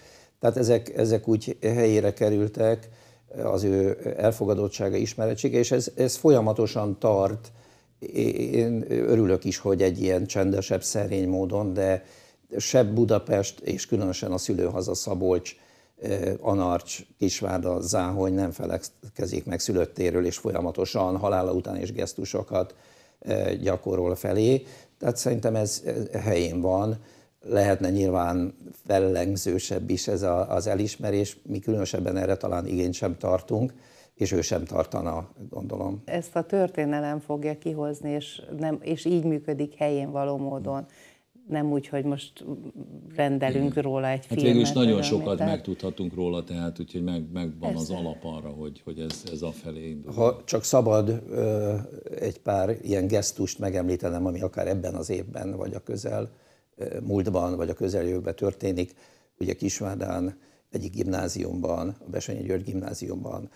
Tehát ezek, ezek úgy helyére kerültek, az ő elfogadottsága, ismeretsége, és ez, ez folyamatosan tart. Én örülök is, hogy egy ilyen csendesebb, szerény módon, de sebb Budapest, és különösen a szülőhaza Szabolcs Anarcs, Kisvárda, Záhony nem felekezik meg szülöttéről, és folyamatosan halála után is gesztusokat gyakorol felé. Tehát szerintem ez helyén van. Lehetne nyilván fellengzősebb is ez a, az elismerés, mi különösebben erre talán igényt sem tartunk, és ő sem tartana, gondolom. Ezt a történelem fogja kihozni, és, nem, és így működik helyén való módon nem úgy, hogy most rendelünk Igen. róla egy filmet. Hát végül is nagyon sokat tehát... megtudhatunk róla, tehát úgyhogy meg, megvan Persze. az alap arra, hogy, hogy ez, ez a felé indul. Ha csak szabad ö, egy pár ilyen gesztust megemlítenem, ami akár ebben az évben, vagy a közel múltban, vagy a közeljövőben történik. Ugye Kisvárdán egyik gimnáziumban, a Besenyi György gimnáziumban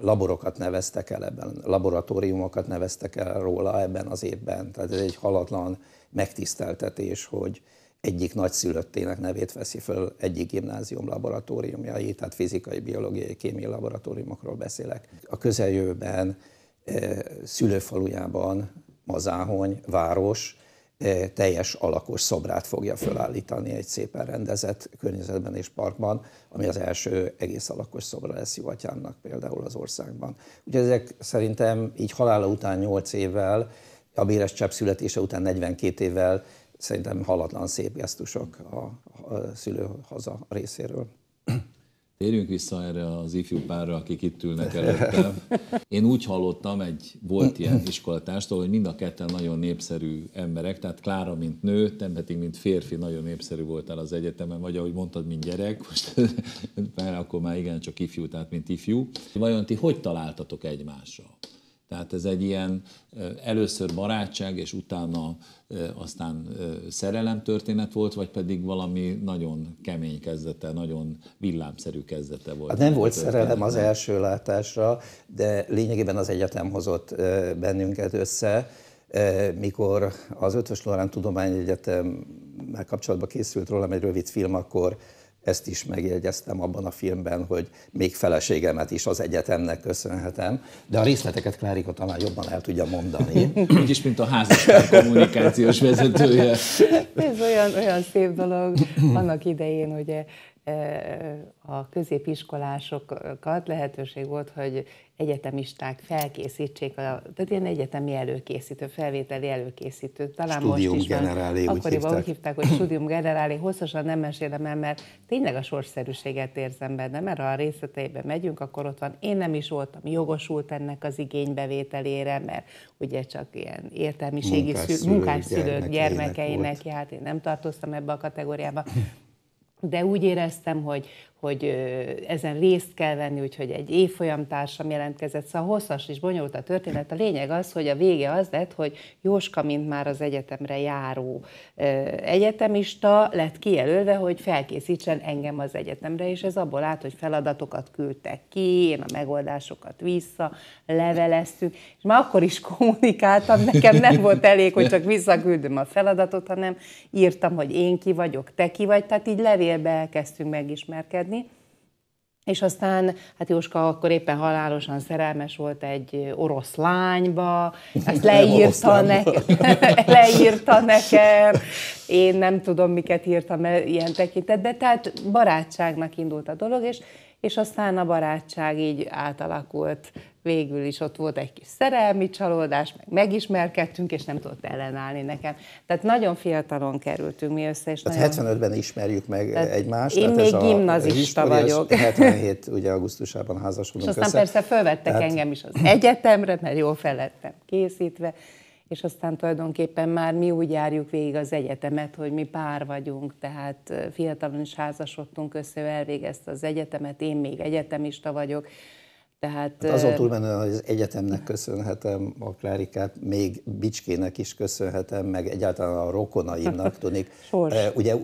laborokat neveztek el ebben, laboratóriumokat neveztek el róla ebben az évben. Tehát ez egy halatlan megtiszteltetés, hogy egyik nagyszülöttének nevét veszi föl egyik gimnázium laboratóriumjai, tehát fizikai, biológiai, kémiai laboratóriumokról beszélek. A közeljövőben eh, szülőfalujában Mazáhony, város, eh, teljes alakos szobrát fogja fölállítani egy szépen rendezett környezetben és parkban, ami az első egész alakos szobra lesz Juhatyánnak például az országban. Ugye ezek szerintem így halála után 8 évvel a béres csepp születése után 42 évvel szerintem halatlan szép gesztusok a, a szülő haza részéről. Térjünk vissza erre az ifjú párra, akik itt ülnek előttem. Én úgy hallottam, egy volt ilyen iskolatástól, hogy mind a ketten nagyon népszerű emberek, tehát Klára, mint nő, te pedig, mint férfi, nagyon népszerű voltál az egyetemen, vagy ahogy mondtad, mint gyerek, most már akkor már igen, csak ifjú, tehát mint ifjú. Vajon ti hogy találtatok egymásra? Tehát ez egy ilyen először barátság, és utána aztán szerelem történet volt, vagy pedig valami nagyon kemény kezdete, nagyon villámszerű kezdete volt? Hát nem volt szerelem az első látásra, de lényegében az egyetem hozott bennünket össze, mikor az Ötös Lorán Tudományegyetem kapcsolatban készült rólam egy rövid film, akkor ezt is megjegyeztem abban a filmben, hogy még feleségemet is az egyetemnek köszönhetem, de a részleteket Klárika talán jobban el tudja mondani. Úgy is, mint a házasság kommunikációs vezetője. Ez olyan, olyan szép dolog. Annak idején ugye a középiskolásokat lehetőség volt, hogy egyetemisták felkészítsék, a, tehát ilyen egyetemi előkészítő, felvételi előkészítő. Talán studium most is generálé, van, úgy akkoriban hívták. úgy hívták, hogy studium generálé. Hosszasan nem mesélem el, mert tényleg a sorszerűséget érzem benne, mert ha a részleteiben megyünk, akkor ott van, én nem is voltam jogosult ennek az igénybevételére, mert ugye csak ilyen értelmiségi munkásszülők, gyermekeinek, gyermekeinek én nem tartoztam ebbe a kategóriába de úgy éreztem, hogy hogy ezen részt kell venni, úgyhogy egy évfolyam társam jelentkezett, szóval hosszas és bonyolult a történet. A lényeg az, hogy a vége az lett, hogy Jóska, mint már az egyetemre járó egyetemista, lett kijelölve, hogy felkészítsen engem az egyetemre, és ez abból állt, hogy feladatokat küldtek ki, én a megoldásokat vissza, leveleztük, és már akkor is kommunikáltam, nekem nem volt elég, hogy csak visszaküldöm a feladatot, hanem írtam, hogy én ki vagyok, te ki vagy, tehát így levélbe elkezdtünk megismerkedni, ismerkedni. És aztán, hát Jóska akkor éppen halálosan szerelmes volt egy orosz lányba, ezt leírta, neki, leírta nekem, én nem tudom, miket írtam ilyen tekintetben, tehát barátságnak indult a dolog, és és aztán a barátság így átalakult. Végül is ott volt egy kis szerelmi csalódás, meg megismerkedtünk, és nem tudott ellenállni nekem. Tehát nagyon fiatalon kerültünk mi össze. És tehát nagyon... 75-ben ismerjük meg tehát egymást. Én tehát még ez gimnazista a vagyok. 77 ugye augusztusában házasodunk és aztán össze. persze fölvettek tehát... engem is az egyetemre, mert jól felettem készítve és aztán tulajdonképpen már mi úgy járjuk végig az egyetemet, hogy mi pár vagyunk, tehát fiatalon is házasodtunk össze, ő elvégezte az egyetemet, én még egyetemista vagyok, tehát, hát azon túlmenően, hogy az egyetemnek köszönhetem a Klárikát, még Bicskének is köszönhetem, meg egyáltalán a rokonaimnak, tudnék. Ugye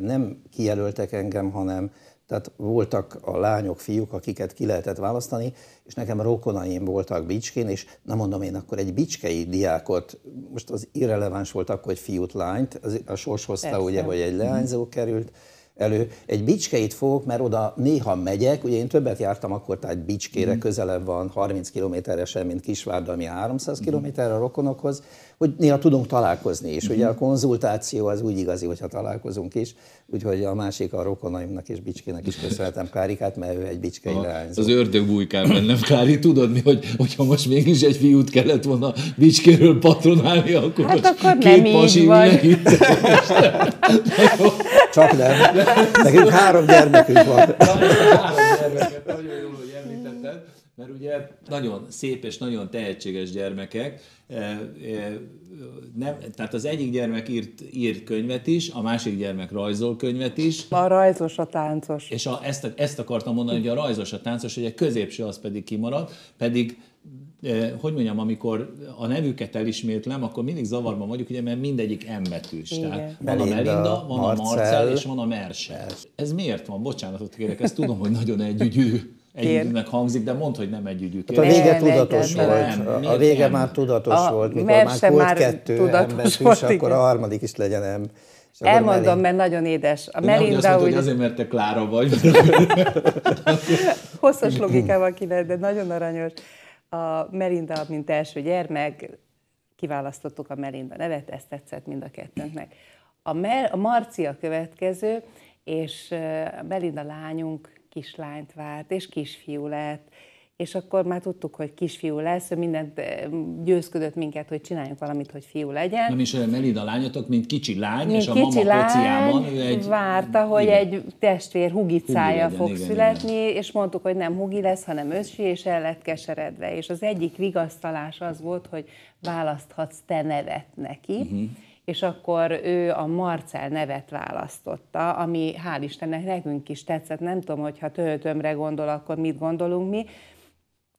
nem kijelöltek engem, hanem tehát voltak a lányok, fiúk, akiket ki lehetett választani, és nekem rokonaim voltak Bicskén, és nem mondom én akkor egy bicskei diákot, most az irreleváns volt akkor, hogy fiút, lányt, a sors hozta Persze. ugye, hogy egy mhm. leányzó került, elő. Egy bicskeit fogok, mert oda néha megyek, ugye én többet jártam akkor, tehát Bicskére mm. közelebb van 30 kilométeresen, mint Kisvárda, ami 300 mhm. kilométer a rokonokhoz, hogy néha tudunk találkozni is. Ugye mhm. a konzultáció az úgy igazi, hogyha találkozunk is, úgyhogy a másik a rokonaimnak és Bicskének is köszönhetem Kárikát, mert ő egy bicskei a, Az ördög bújkál bennem, Kári, tudod mi, hogy, hogyha most mégis egy fiút kellett volna Bicskéről patronálni, akkor hát akkor nem két pasi így vagy. Csak nem. Nekünk három gyermekünk van mert ugye nagyon szép és nagyon tehetséges gyermekek, eh, eh, nem, tehát az egyik gyermek írt, írt könyvet is, a másik gyermek rajzol könyvet is. A rajzos a táncos. És a, ezt, ezt akartam mondani, hogy a rajzos a táncos, hogy a középső az pedig kimaradt, pedig eh, hogy mondjam, amikor a nevüket elismétlem, akkor mindig zavarban vagyok, ugye, mert mindegyik M betűs. Tehát van a Melinda, van Marcel, a Marcel és van a Mersel. Ez miért van? Bocsánatot kérek, ezt tudom, hogy nagyon együgyű együgyűnek hangzik, de mondd, hogy nem együgyük. Hát a vége nem, tudatos nem, volt. Nem, a vége nem. már tudatos a, volt. Mikor már volt kettő tudatos volt, és akkor a harmadik is legyen M. Elmondom, mert nagyon édes. A Melinda azt mondta, úgy... hogy azért, mert te Klára vagy. Hosszas logikával kéne, de nagyon aranyos. A Melinda, mint első gyermek, kiválasztottuk a Melinda nevet, ezt tetszett mind a kettőnknek. A, Mer, a Marcia következő, és a Melinda lányunk kislányt várt, és kisfiú lett, és akkor már tudtuk, hogy kisfiú lesz, ő mindent eh, győzködött minket, hogy csináljunk valamit, hogy fiú legyen. Nem is olyan Melida lányatok, mint kicsi lány, mint és a mama lány ő egy... várta, hogy igen. egy testvér hugicája hugi fog igen, születni, igen. és mondtuk, hogy nem hugi lesz, hanem ősi, és el lett keseredve. És az egyik vigasztalás az volt, hogy választhatsz te nevet neki, uh-huh és akkor ő a Marcel nevet választotta, ami hál' Istennek nekünk is tetszett, nem tudom, hogyha töltömre gondol, akkor mit gondolunk mi.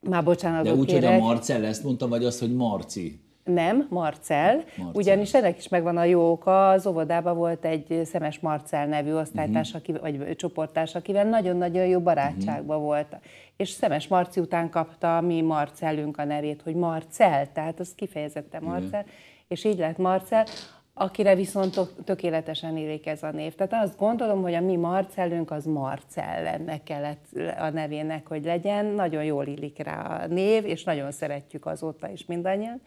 Már bocsánat, De úgy, kérek. hogy a Marcel ezt mondta, vagy az, hogy Marci? Nem, Marcel, Marcel, ugyanis ennek is megvan a jó oka. Az óvodában volt egy Szemes Marcel nevű osztálytárs, uh-huh. Mhm. vagy csoporttárs, akivel nagyon-nagyon jó barátságban uh-huh. volt. És Szemes Marci után kapta mi Marcelünk a nevét, hogy Marcel, tehát az kifejezetten Marcel, uh-huh. és így lett Marcel akire viszont tökéletesen illik ez a név. Tehát azt gondolom, hogy a mi Marcellünk az Marcell ennek kellett a nevének, hogy legyen. Nagyon jól illik rá a név, és nagyon szeretjük azóta is mindannyian.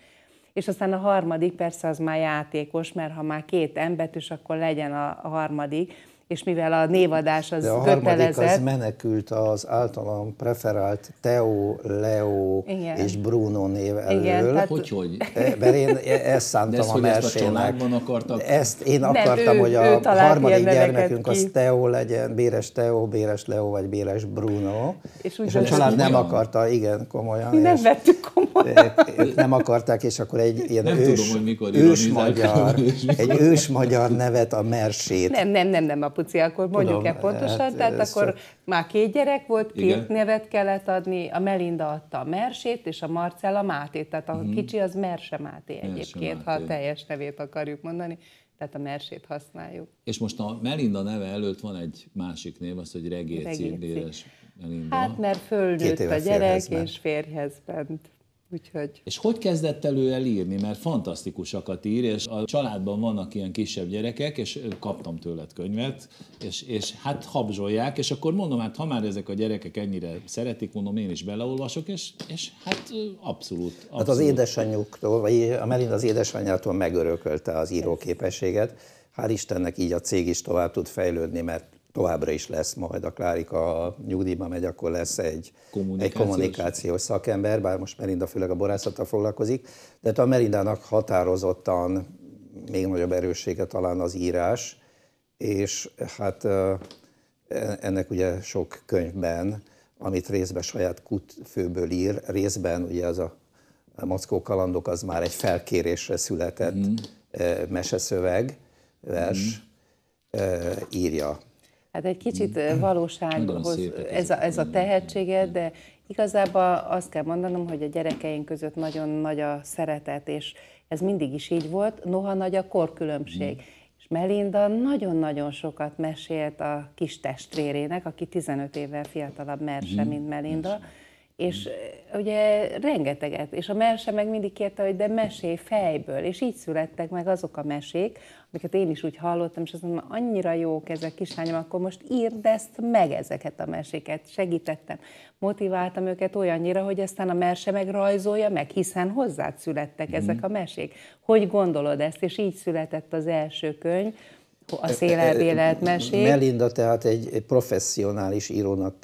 És aztán a harmadik persze az már játékos, mert ha már két embetűs, akkor legyen a harmadik és mivel a névadás az De a kötelezett... harmadik az menekült az általam preferált Teo, Leo Igen. és Bruno név elől. Igen, tehát... Hogy, hogy? E, mert én e, ezt szántam a mersének. Ezt, akartak... ezt én Nem, akartam, ő, hogy a harmadik gyermekünk ki. az Teo legyen, Béres Teo, Béres Leo vagy Béres Bruno. És, úgy és a család nem olyan. akarta, igen, komolyan. Mi nem vettük komolyan. nem akarták, és akkor egy ilyen nem ős, tudom, hogy mikor ős magyar, egy ős magyar nevet a mersét. Nem, nem, nem, nem, a apuci, akkor mondjuk-e pontosan? Hát, Tehát akkor ezt... már két gyerek volt, két Igen. nevet kellett adni, a Melinda adta a Mersét, és a Marcella Mátét. Tehát a hmm. kicsi az Merse Máté egyébként, Merse Máté. ha a teljes nevét akarjuk mondani. Tehát a Mersét használjuk. És most a Melinda neve előtt van egy másik név, az, hogy Regéci, Regéci. Melinda. Hát mert fölnőtt a gyerek, és férjhez ment. Úgyhogy... És hogy kezdett elő elírni? Mert fantasztikusakat ír, és a családban vannak ilyen kisebb gyerekek, és kaptam tőled könyvet, és, és hát habzsolják, és akkor mondom, hát ha már ezek a gyerekek ennyire szeretik, mondom, én is beleolvasok, és, és hát abszolút, abszolút. Hát az édesanyjuktól, vagy a Melinda az édesanyjától megörökölte az íróképességet. Hál' Istennek így a cég is tovább tud fejlődni, mert továbbra is lesz majd a Klárika nyugdíjban megy, akkor lesz egy kommunikációs, egy kommunikációs szakember, bár most Merinda főleg a borászattal foglalkozik, de hát a Merindának határozottan még nagyobb erőssége talán az írás, és hát ennek ugye sok könyvben, amit részben saját kutfőből ír, részben ugye az a Mackó kalandok az már egy felkérésre született mm. meseszöveg, vers mm. írja. Hát egy kicsit valósághoz ez a, ez a tehetséged, de igazából azt kell mondanom, hogy a gyerekeink között nagyon nagy a szeretet, és ez mindig is így volt, noha nagy a korkülönbség. Mm. És Melinda nagyon-nagyon sokat mesélt a kis testvérének, aki 15 évvel fiatalabb Merse, mm-hmm. mint Melinda, és mm. ugye rengeteget, és a Merse meg mindig kérte, hogy de mesélj fejből, és így születtek meg azok a mesék, amiket én is úgy hallottam, és azt mondom, annyira jók ezek, kislányom, akkor most írd ezt meg ezeket a meséket. Segítettem, motiváltam őket olyannyira, hogy aztán a merse megrajzolja meg, hiszen hozzád születtek mm. ezek mhm. a mesék. Hogy gondolod ezt? És így született az első könyv, a szélebb életmesék. Melinda tehát egy, egy professzionális írónak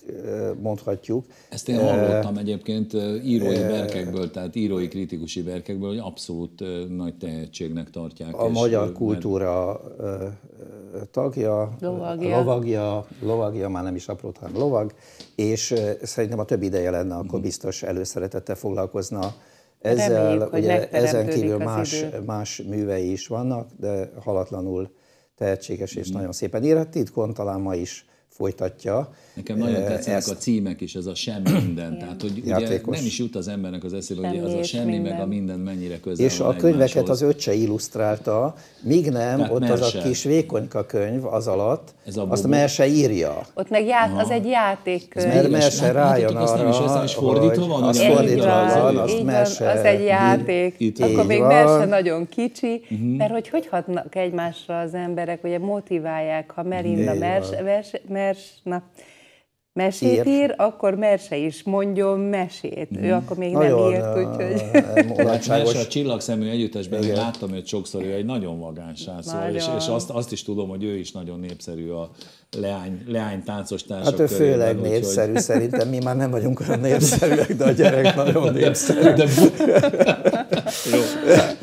mondhatjuk. Ezt én hallottam egyébként írói berkekből, tehát írói kritikusi berkekből, hogy abszolút nagy tehetségnek tartják. A magyar kultúra mert... tagja, lovagja. lovagja, lovagja, már nem is aprót, hanem lovag, és szerintem a több ideje lenne, akkor mhm. biztos előszeretettel foglalkozna ezzel. Reméljük, ugye, ezen kívül más, más művei is vannak, de halatlanul tehetséges és mm. nagyon szépen írhat. Titkon talán ma is folytatja Nekem nagyon tetszenek ezt... a címek is, ez a semmi minden. Tehát, hogy Játékos. ugye nem is jut az embernek az eszébe, hogy az a semmi, minden. meg a minden mennyire közel És a könyveket az öccse illusztrálta, míg nem, Tehát ott Merse. az a kis vékonyka könyv az alatt, ez a azt Merse írja. Ott meg ját, az egy játékkönyv. Mert Merse rájön arra, azt nem is, az, is fordítva van, az fordítva van, az, Merse. Az egy játék. Akkor még Merse nagyon kicsi, mhm. mert hogy hogy hatnak egymásra az emberek, ugye motiválják, ha Merinda Mers, mers, mers, na, mesét ír. ír, akkor Merse is mondjon mesét. Mm. Ő mhm. akkor még nagyon, nem írt, úgyhogy... Merse a csillagszemű együttesben Igen. láttam őt sokszor, ő egy nagyon vagány srácol, szóval, és, és azt, azt is tudom, hogy ő is nagyon népszerű a leány, leány táncos társak Hát ő körében, főleg körében, népszerű, hogy... szerintem mi már nem vagyunk olyan népszerűek, de a gyerek nagyon népszerű. De, jó,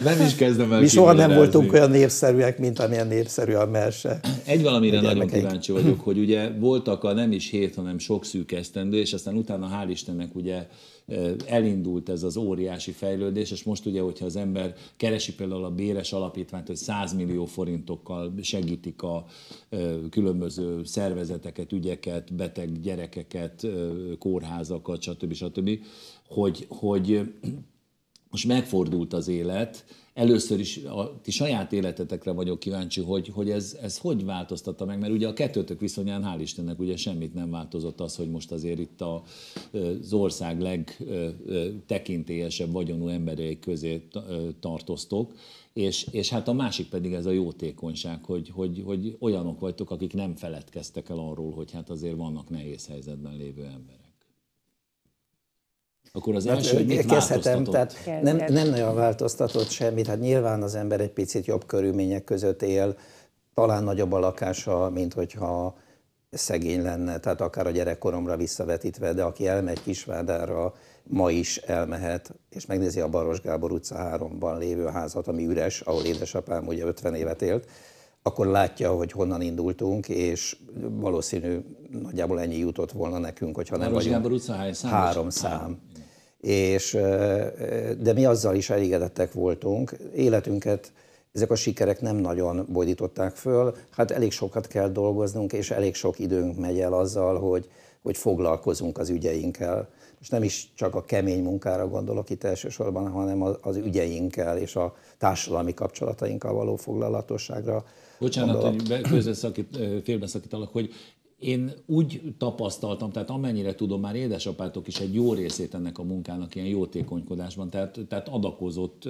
nem is kezdem el Mi soha nem voltunk olyan népszerűek, mint amilyen népszerű a merse. Egy valamire nagyon kíváncsi vagyok, hogy ugye voltak a nem is hét, hanem sok szűk esztendő, és aztán utána hál' Istennek ugye elindult ez az óriási fejlődés, és most ugye, hogyha az ember keresi például a béres alapítványt, hogy 100 millió forintokkal segítik a különböző szervezeteket, ügyeket, beteg gyerekeket, kórházakat, stb. stb., hogy, hogy most megfordult az élet, először is a ti saját életetekre vagyok kíváncsi, hogy, hogy ez, ez hogy változtatta meg, mert ugye a kettőtök viszonyán, hál' Istennek, ugye semmit nem változott az, hogy most azért itt a, az ország legtekintélyesebb vagyonú emberei közé tartoztok, és, és hát a másik pedig ez a jótékonyság, hogy, hogy, hogy olyanok vagytok, akik nem feledkeztek el arról, hogy hát azért vannak nehéz helyzetben lévő emberek. Akkor az első, hogy mit kezdhetem, tehát nem, nem nagyon változtatott semmit. Hát nyilván az ember egy picit jobb körülmények között él, talán nagyobb a lakása, mint hogyha szegény lenne, tehát akár a gyerekkoromra visszavetítve, de aki elmegy Kisvádára, ma is elmehet, és megnézi a Baros Gábor utca 3-ban lévő házat, ami üres, ahol édesapám ugye 50 évet élt, akkor látja, hogy honnan indultunk, és valószínű nagyjából ennyi jutott volna nekünk, hogyha nem Baros vagyunk. Gábor utca hány Három szám és, de mi azzal is elégedettek voltunk. Életünket ezek a sikerek nem nagyon bojdították föl, hát elég sokat kell dolgoznunk, és elég sok időnk megy el azzal, hogy, hogy foglalkozunk az ügyeinkkel. és nem is csak a kemény munkára gondolok itt elsősorban, hanem az ügyeinkkel és a társadalmi kapcsolatainkkal való foglalatosságra. Bocsánat, gondolok. hogy közbeszakít, félbeszakítalak, hogy én úgy tapasztaltam, tehát amennyire tudom, már édesapátok is egy jó részét ennek a munkának ilyen jótékonykodásban, tehát, tehát adakozott,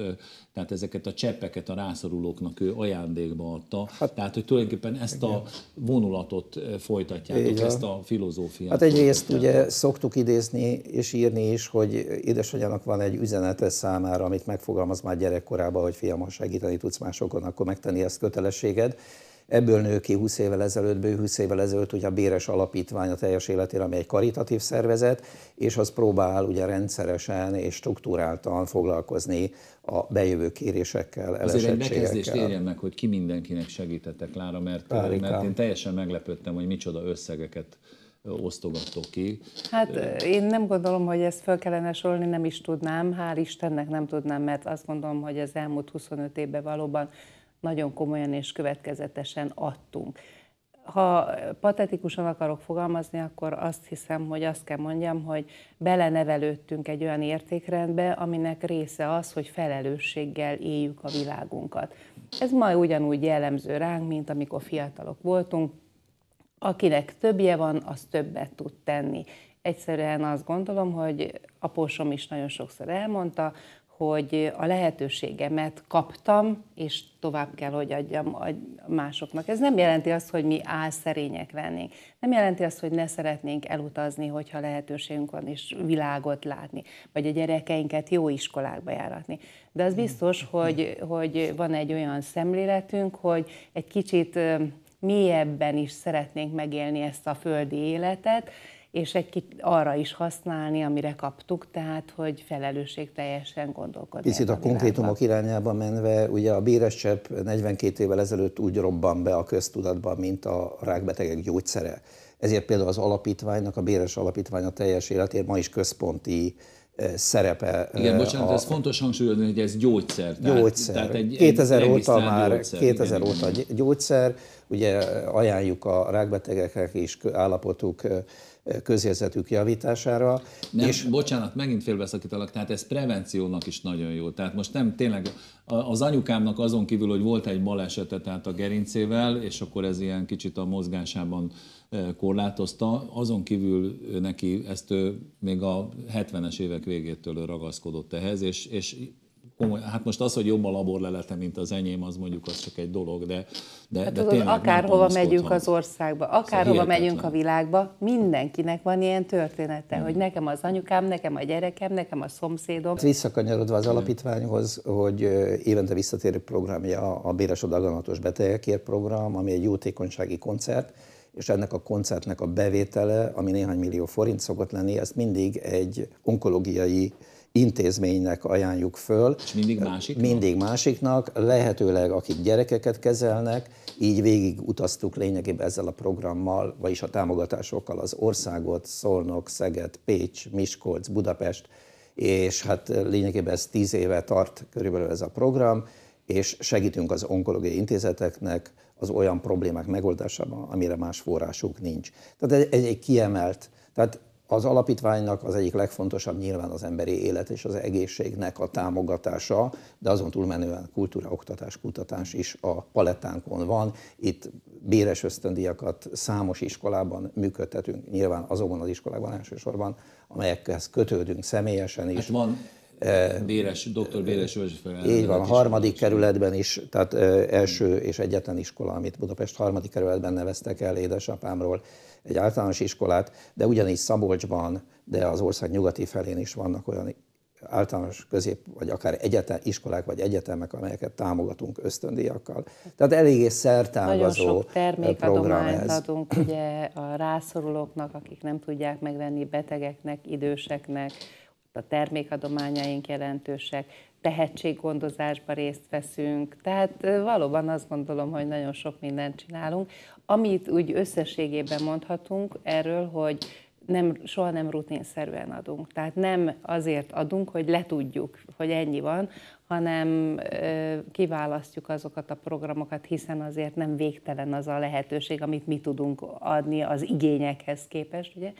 tehát ezeket a cseppeket a rászorulóknak ő ajándékba adta. Hát, tehát, hogy tulajdonképpen ezt igen. a vonulatot folytatják, ezt a filozófiát. Hát egyrészt ugye szoktuk idézni és írni is, hogy édesanyának van egy üzenete számára, amit megfogalmaz már gyerekkorában, hogy fiam, ha segíteni tudsz másokon, akkor megtenni ezt kötelességed Ebből nő ki 20 évvel ezelőtt, bő 20 évvel ezelőtt ugye a Béres Alapítvány a teljes életére, ami egy karitatív szervezet, és az próbál ugye rendszeresen és struktúráltan foglalkozni a bejövő kérésekkel, Azért egy bekezdést érjen meg, hogy ki mindenkinek segítettek, Lára, mert, mert én teljesen meglepődtem, hogy micsoda összegeket osztogattok ki. Hát én nem gondolom, hogy ezt fel kellene sorolni, nem is tudnám, hál' Istennek nem tudnám, mert azt gondolom, hogy az elmúlt 25 évben valóban nagyon komolyan és következetesen adtunk. Ha patetikusan akarok fogalmazni, akkor azt hiszem, hogy azt kell mondjam, hogy belenevelődtünk egy olyan értékrendbe, aminek része az, hogy felelősséggel éljük a világunkat. Ez ma ugyanúgy jellemző ránk, mint amikor fiatalok voltunk. Akinek többje van, az többet tud tenni egyszerűen azt gondolom, hogy apósom is nagyon sokszor elmondta, hogy a lehetőségemet kaptam, és tovább kell, hogy adjam másoknak. Ez nem jelenti azt, hogy mi álszerények lennénk. Nem jelenti azt, hogy ne szeretnénk elutazni, hogyha lehetőségünk van, és világot látni, vagy a gyerekeinket jó iskolákba járatni. De az biztos, hogy, hogy van egy olyan szemléletünk, hogy egy kicsit mélyebben is szeretnénk megélni ezt a földi életet, és egy kit arra is használni, amire kaptuk, tehát hogy felelősségteljesen gondolkodni. Picit a, a konkrétumok irányába menve, ugye a béres csepp 42 évvel ezelőtt úgy robban be a köztudatban, mint a rákbetegek gyógyszere. Ezért például az alapítványnak, a béres alapítvány a teljes életért ma is központi eh, szerepe. Igen, eh, bocsánat, a... ez fontos hangsúlyozni, hogy ez gyógyszer. gyógyszer. Tehát egy, 2000 óta már, gyógyszer, 2000 igen, óta gyógyszer, Ugye eh, ajánljuk a rákbetegeknek is állapotuk eh, eh, közérzetük javítására. Nem, és... bocsánat, megint félbeszakítalak, tehát ez prevenciónak is nagyon jó. Tehát most nem tényleg az anyukámnak azon kívül, hogy volt egy balesete, tehát a gerincével, és akkor ez ilyen kicsit a mozgásában korlátozta, azon kívül neki ezt még a 70-es évek végétől ragaszkodott ehhez, és, és komoly, hát most az, hogy jobb a laborlelete, mint az enyém, az mondjuk az csak egy dolog, de, de, hát de tudod, tényleg akárhova megyünk az országba, akárhova megyünk a világba, mindenkinek van ilyen története, hmm. hogy nekem az anyukám, nekem a gyerekem, nekem a szomszédom. Hát visszakanyarodva az alapítványhoz, hogy évente visszatérő programja a béres odaganatos betegekért program, ami egy jótékonysági koncert, és ennek a koncertnek a bevétele, ami néhány millió forint szokott lenni, ezt mindig egy onkológiai intézménynek ajánljuk föl. És mindig másiknak? Mindig másiknak, lehetőleg akik gyerekeket kezelnek, így végig utaztuk lényegében ezzel a programmal, vagyis a támogatásokkal az országot, Szolnok, Szeged, Pécs, Miskolc, Budapest, és hát lényegében ez tíz éve tart körülbelül ez a program, és segítünk az onkológiai intézeteknek az olyan problémák megoldásában, amire más forrásuk nincs. Tehát egy, egy, egy kiemelt, tehát az alapítványnak az egyik legfontosabb nyilván az emberi élet és az egészségnek a támogatása, de azon túlmenően kultúra, oktatás, kutatás is a palettánkon van. Itt béres ösztöndiakat számos iskolában működtetünk, nyilván azokban az iskolában elsősorban, amelyekhez kötődünk személyesen is. Hát van e, Béres, dr. Béres József Így van, a harmadik is. kerületben is, tehát e, első és egyetlen iskola, amit Budapest harmadik kerületben neveztek el édesapámról, egy általános iskolát, de ugyanígy Szabolcsban, de az ország nyugati felén is vannak olyan általános közép, vagy akár egyetem, iskolák, vagy egyetemek, amelyeket támogatunk ösztöndíjakkal. Tehát eléggé szertágazó Nagyon sok eh, termékadományt ez. adunk ugye a rászorulóknak, akik nem tudják megvenni, betegeknek, időseknek, a termékadományaink jelentősek, tehetséggondozásba részt veszünk, tehát eh, valóban azt gondolom, hogy nagyon sok mindent csinálunk. Amit úgy összességében mondhatunk erről, hogy nem, soha nem rutinszerűen adunk. Tehát nem azért adunk, hogy letudjuk, hogy ennyi van, hanem ö, kiválasztjuk azokat a programokat, hiszen azért nem végtelen az a lehetőség, amit mi tudunk adni az igényekhez képest, ugye?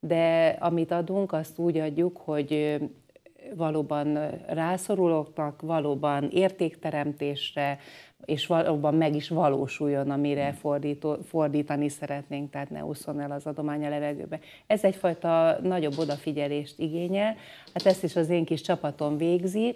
De amit adunk, azt úgy adjuk, hogy valóban rászorulóknak, valóban értékteremtésre, és valóban meg is valósuljon, amire hmm. fordító, fordítani szeretnénk, tehát ne úszon el az adomány a levegőbe. Ez egyfajta nagyobb odafigyelést igényel, hát ezt is az én kis csapatom végzi,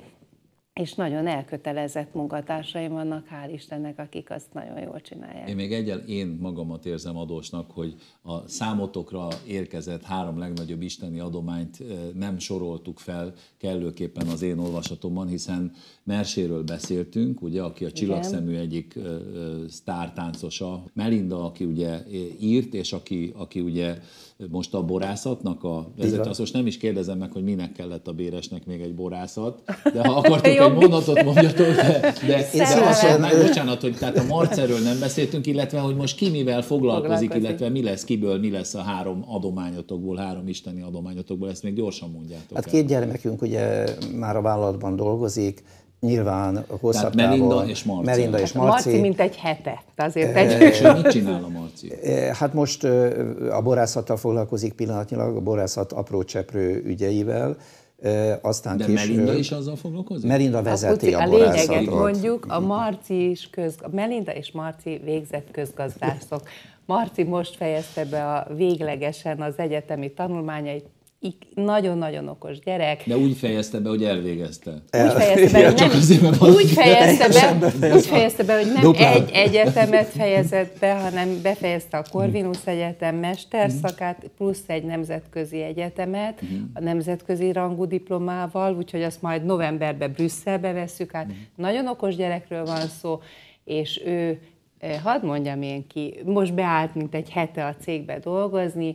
és nagyon elkötelezett munkatársaim vannak, hál' Istennek, akik azt nagyon jól csinálják. Én még egyel én magamat érzem adósnak, hogy a számotokra érkezett három legnagyobb isteni adományt nem soroltuk fel kellőképpen az én olvasatomban, hiszen Merséről beszéltünk, ugye, aki a csillagszemű egyik sztártáncosa, Melinda, aki ugye írt, és aki, aki ugye most a borászatnak a vezető, azt most nem is kérdezem meg, hogy minek kellett a Béresnek még egy borászat, de ha akartok egy mondatot mondjatok, de, de, de azt már, bocsánat, hogy tehát a Marcerről nem beszéltünk, illetve hogy most ki mivel foglalkozik, illetve mi lesz kiből, mi lesz a három adományotokból, három isteni adományotokból, ezt még gyorsan mondjátok. Hát el. gyermekünk ugye már a vállalatban dolgozik, nyilván hosszabb távon. Melinda és Marci. Melinda és hát Marci. Marci mint egy hete. azért eh, egy... És mit csinál a Marci? Eh, hát most eh, a borászattal foglalkozik pillanatnyilag, a borászat apró cseprő ügyeivel, aztán De kis, Melinda is azzal foglalkozik? Melinda vezeti a, a, a lényeget mondjuk, a Marci is köz, a Melinda és Marci végzett közgazdászok. Marci most fejezte be a véglegesen az egyetemi tanulmányait, nagyon-nagyon okos gyerek. De úgy fejezte be, hogy elvégezte. El. Úgy fejezte be, hogy nem, azért, úgy fejezte be, úgy fejezte be, hogy nem egy egyetemet fejezett be, hanem befejezte a Corvinus Egyetem mesterszakát, plusz egy nemzetközi egyetemet, mhm. a nemzetközi rangú diplomával, úgyhogy azt majd novemberben Brüsszelbe vesszük át. Mhm. Nagyon okos gyerekről van szó, és ő eh, Hadd mondjam én ki, most beállt, mint egy hete a cégbe dolgozni,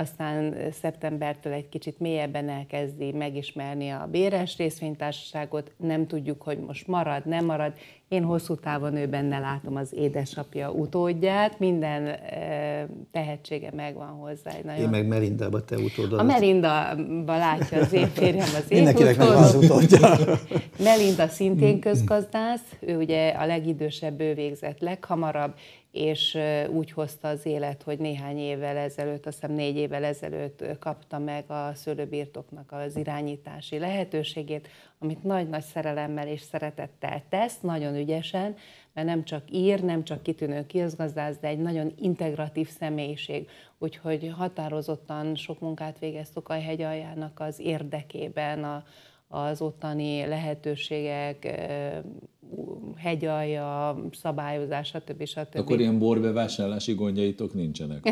aztán szeptembertől egy kicsit mélyebben elkezdi megismerni a béres részvénytársaságot, nem tudjuk, hogy most marad, nem marad. Én hosszú távon ő benne látom az édesapja utódját, minden tehetsége megvan hozzá. Egy nagyon... Én meg Merindába te utódod. A Merindaba látja az én férjem az én utódom. az utódja. Melinda szintén közgazdász, ő ugye a legidősebb, ő végzett leghamarabb, és úgy hozta az élet, hogy néhány évvel ezelőtt, azt hiszem négy évvel ezelőtt kapta meg a szőlőbirtoknak az irányítási lehetőségét, amit nagy-nagy szerelemmel és szeretettel tesz, nagyon ügyesen, mert nem csak ír, nem csak kitűnő kiazgazdász, de egy nagyon integratív személyiség. Úgyhogy határozottan sok munkát végeztük a hegyaljának az érdekében, a, az ottani lehetőségek, hegyalja, szabályozás, stb. stb. Akkor ilyen borbevásárlási gondjaitok nincsenek.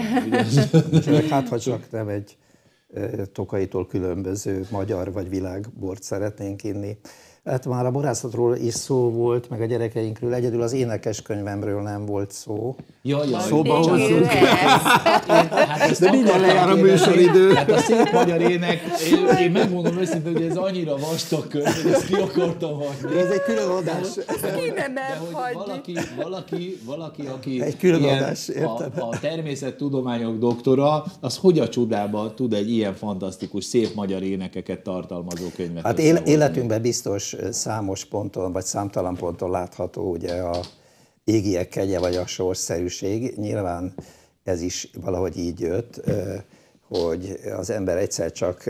hát, ha csak nem egy tokaitól különböző magyar vagy világbort szeretnénk inni. Hát már a borászatról is szó volt, meg a gyerekeinkről, egyedül az énekeskönyvemről nem volt szó. Jaj, jaj. Szóba hozzunk. Hát De mindjárt lejár a műsoridő. Hát a szép magyar ének, én, én megmondom őszintén, hogy ez annyira vastag könyv, hogy ezt ki akartam hagyni. De ez egy külön adás. nem valaki, valaki, valaki, aki egy külön ilyen, adás, értem. A, a természettudományok doktora, az hogy a csodába tud egy ilyen fantasztikus, szép magyar énekeket tartalmazó könyvet Hát él, életünkben biztos számos ponton, vagy számtalan ponton látható ugye a égiek kegye, vagy a sorszerűség. Nyilván ez is valahogy így jött, hogy az ember egyszer csak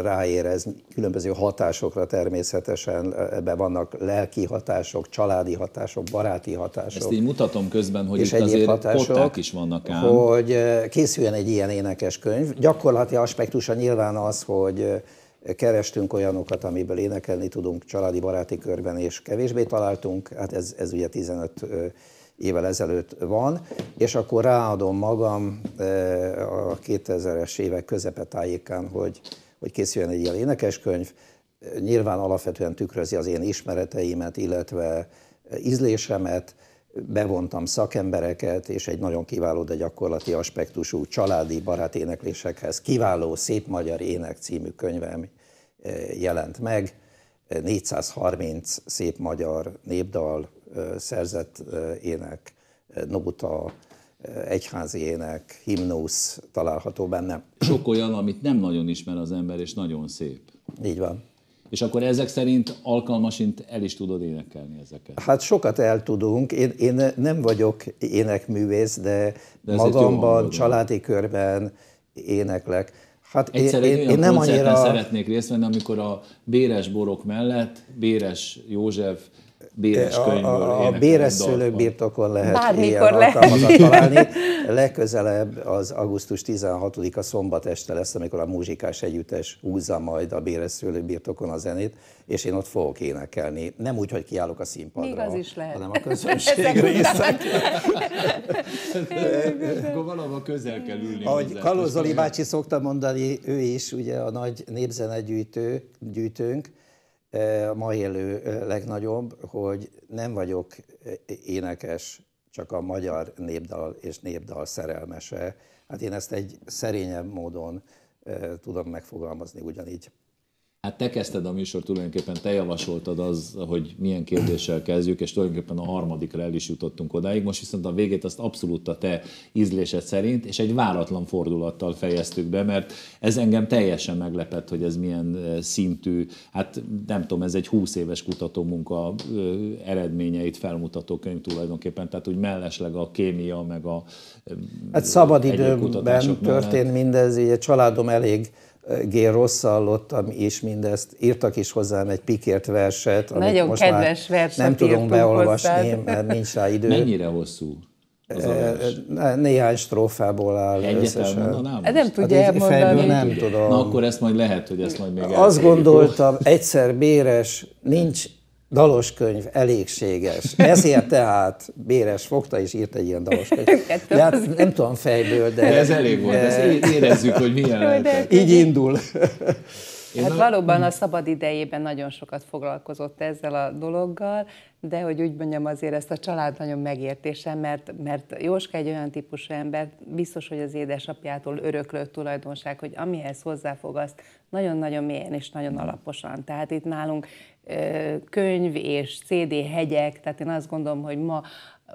ráérez különböző hatásokra természetesen, ebben vannak lelki hatások, családi hatások, baráti hatások. Ezt így mutatom közben, hogy és itt azért hatások, is vannak ám. Hogy készüljön egy ilyen énekes könyv. Gyakorlati aspektusa nyilván az, hogy Kerestünk olyanokat, amiből énekelni tudunk családi baráti körben, és kevésbé találtunk, hát ez, ez ugye 15 évvel ezelőtt van, és akkor ráadom magam a 2000-es évek tájékán, hogy, hogy készüljön egy ilyen énekeskönyv. Nyilván alapvetően tükrözi az én ismereteimet, illetve ízlésemet, bevontam szakembereket, és egy nagyon kiváló, de gyakorlati aspektusú családi éneklésekhez kiváló Szép Magyar Ének című könyvem eh, jelent meg. 430 eh, szép magyar népdal eh, szerzett ének, nóta, egyházi ének, himnusz található benne. Sok olyan, amit nem nagyon ismer az ember, és nagyon szép. Így van. És akkor ezek szerint alkalmasint el is tudod énekelni ezeket? Hát sokat el tudunk. Én, én nem vagyok énekművész, de, de magamban, családi körben éneklek. Hát Egyszer én, én, én nem annyira szeretnék részt venni, amikor a Béres borok mellett Béres József Béres könyvből A, a, a béres szőlők birtokon lehet Bármikor lehet. találni. Legközelebb az augusztus 16-a szombat este lesz, amikor a muzsikás együttes húzza majd a béres szőlők birtokon a zenét, és én ott fogok énekelni. Nem úgy, hogy kiállok a színpadra, Még az is lehet. hanem a közönség részek. Akkor valahol közel kell ülni. Ahogy Kalózoli bácsi szokta mondani, ő is ugye a nagy népzenegyűjtő, gyűjtőnk, E, a ma élő e, legnagyobb, hogy nem vagyok énekes, csak a magyar népdal és népdal szerelmese. Hát én ezt egy szerényebb módon e, tudom megfogalmazni ugyanígy. Hát te kezdted a műsor, tulajdonképpen te javasoltad az, hogy milyen kérdéssel kezdjük, és tulajdonképpen a harmadikra el is jutottunk odáig, most viszont a végét azt abszolút a te ízlésed szerint, és egy váratlan fordulattal fejeztük be, mert ez engem teljesen meglepett, hogy ez milyen eh, szintű, hát nem tudom, ez egy 20 éves kutató munka eh, eredményeit felmutató könyv tulajdonképpen, tehát úgy mellesleg a kémia, meg a... Eh, hát szabadidőben történt mindez, így a családom elég Gél rossz hallottam és mindezt. Írtak is hozzám egy pikért verset, amit Nagyon most kedves már nem tudom beolvasni, hozzád. mert nincs rá idő. Mennyire hosszú? Eh, néhány strófából áll Egyet összesen. Elmondanám hát most? Nem tudja hát elmondani. Nem tudom. Na akkor ezt majd lehet, hogy ezt majd még Azt gondoltam, egyszer béres, nincs dalos könyv elégséges. Ezért tehát Béres fogta és írt egy ilyen dalos könyvet. De hát nem tudom fejből, de... de ez elég volt, ez érezzük, hogy milyen lehetett. Így indul. Én hát a... valóban a szabad idejében nagyon sokat foglalkozott ezzel a dologgal, de hogy úgy mondjam, azért ezt a család nagyon megértése, mert, mert Jóska egy olyan típusú ember, biztos, hogy az édesapjától öröklött tulajdonság, hogy amihez hozzáfog, azt nagyon-nagyon mélyen és nagyon alaposan. Tehát itt nálunk könyv és CD hegyek, tehát én azt gondolom, hogy ma,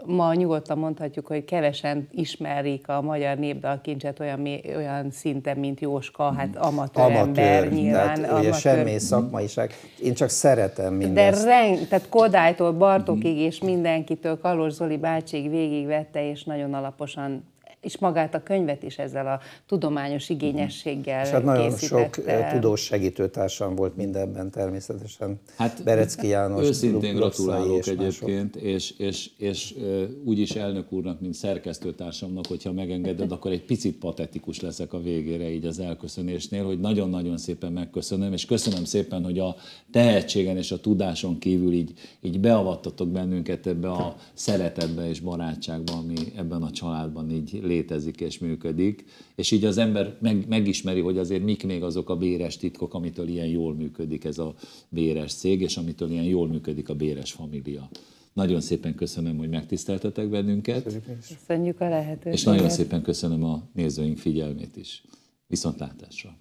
ma nyugodtan mondhatjuk, hogy kevesen ismerik a magyar népdal kincset olyan, olyan szinten, mint Jóska, mhm. hát amatőr, amatőr ember hát nyilván. Tehát amatőr. Ugye semmi szakmaiság, én csak szeretem mindezt. De ren, tehát Kodálytól Bartokig mhm. és mindenkitől Kalos Zoli bácsig végigvette, és nagyon alaposan és magát a könyvet is ezzel a tudományos igényességgel És hát nagyon sok eh, tudós segítőtársam volt mindenben természetesen. Hát Berecki János, Őszintén gratulálok és egyébként, és, és, és, eh, is elnök úrnak, mint szerkesztőtársamnak, hogyha megengeded, akkor egy picit patetikus leszek a végére így az elköszönésnél, hogy nagyon-nagyon szépen megköszönöm, és köszönöm szépen, hogy a tehetségen és a tudáson kívül így, így beavattatok bennünket ebbe a szeretetbe és barátságba, ami ebben a családban így létezik létezik és működik, és így az ember meg, megismeri, hogy azért mik még azok a béres titkok, amitől ilyen jól működik ez a béres cég, és amitől ilyen jól működik a béres família. Nagyon szépen köszönöm, hogy megtiszteltetek bennünket. Köszönjük a lehetőséget. És nagyon szépen köszönöm a nézőink figyelmét is. Viszontlátásra!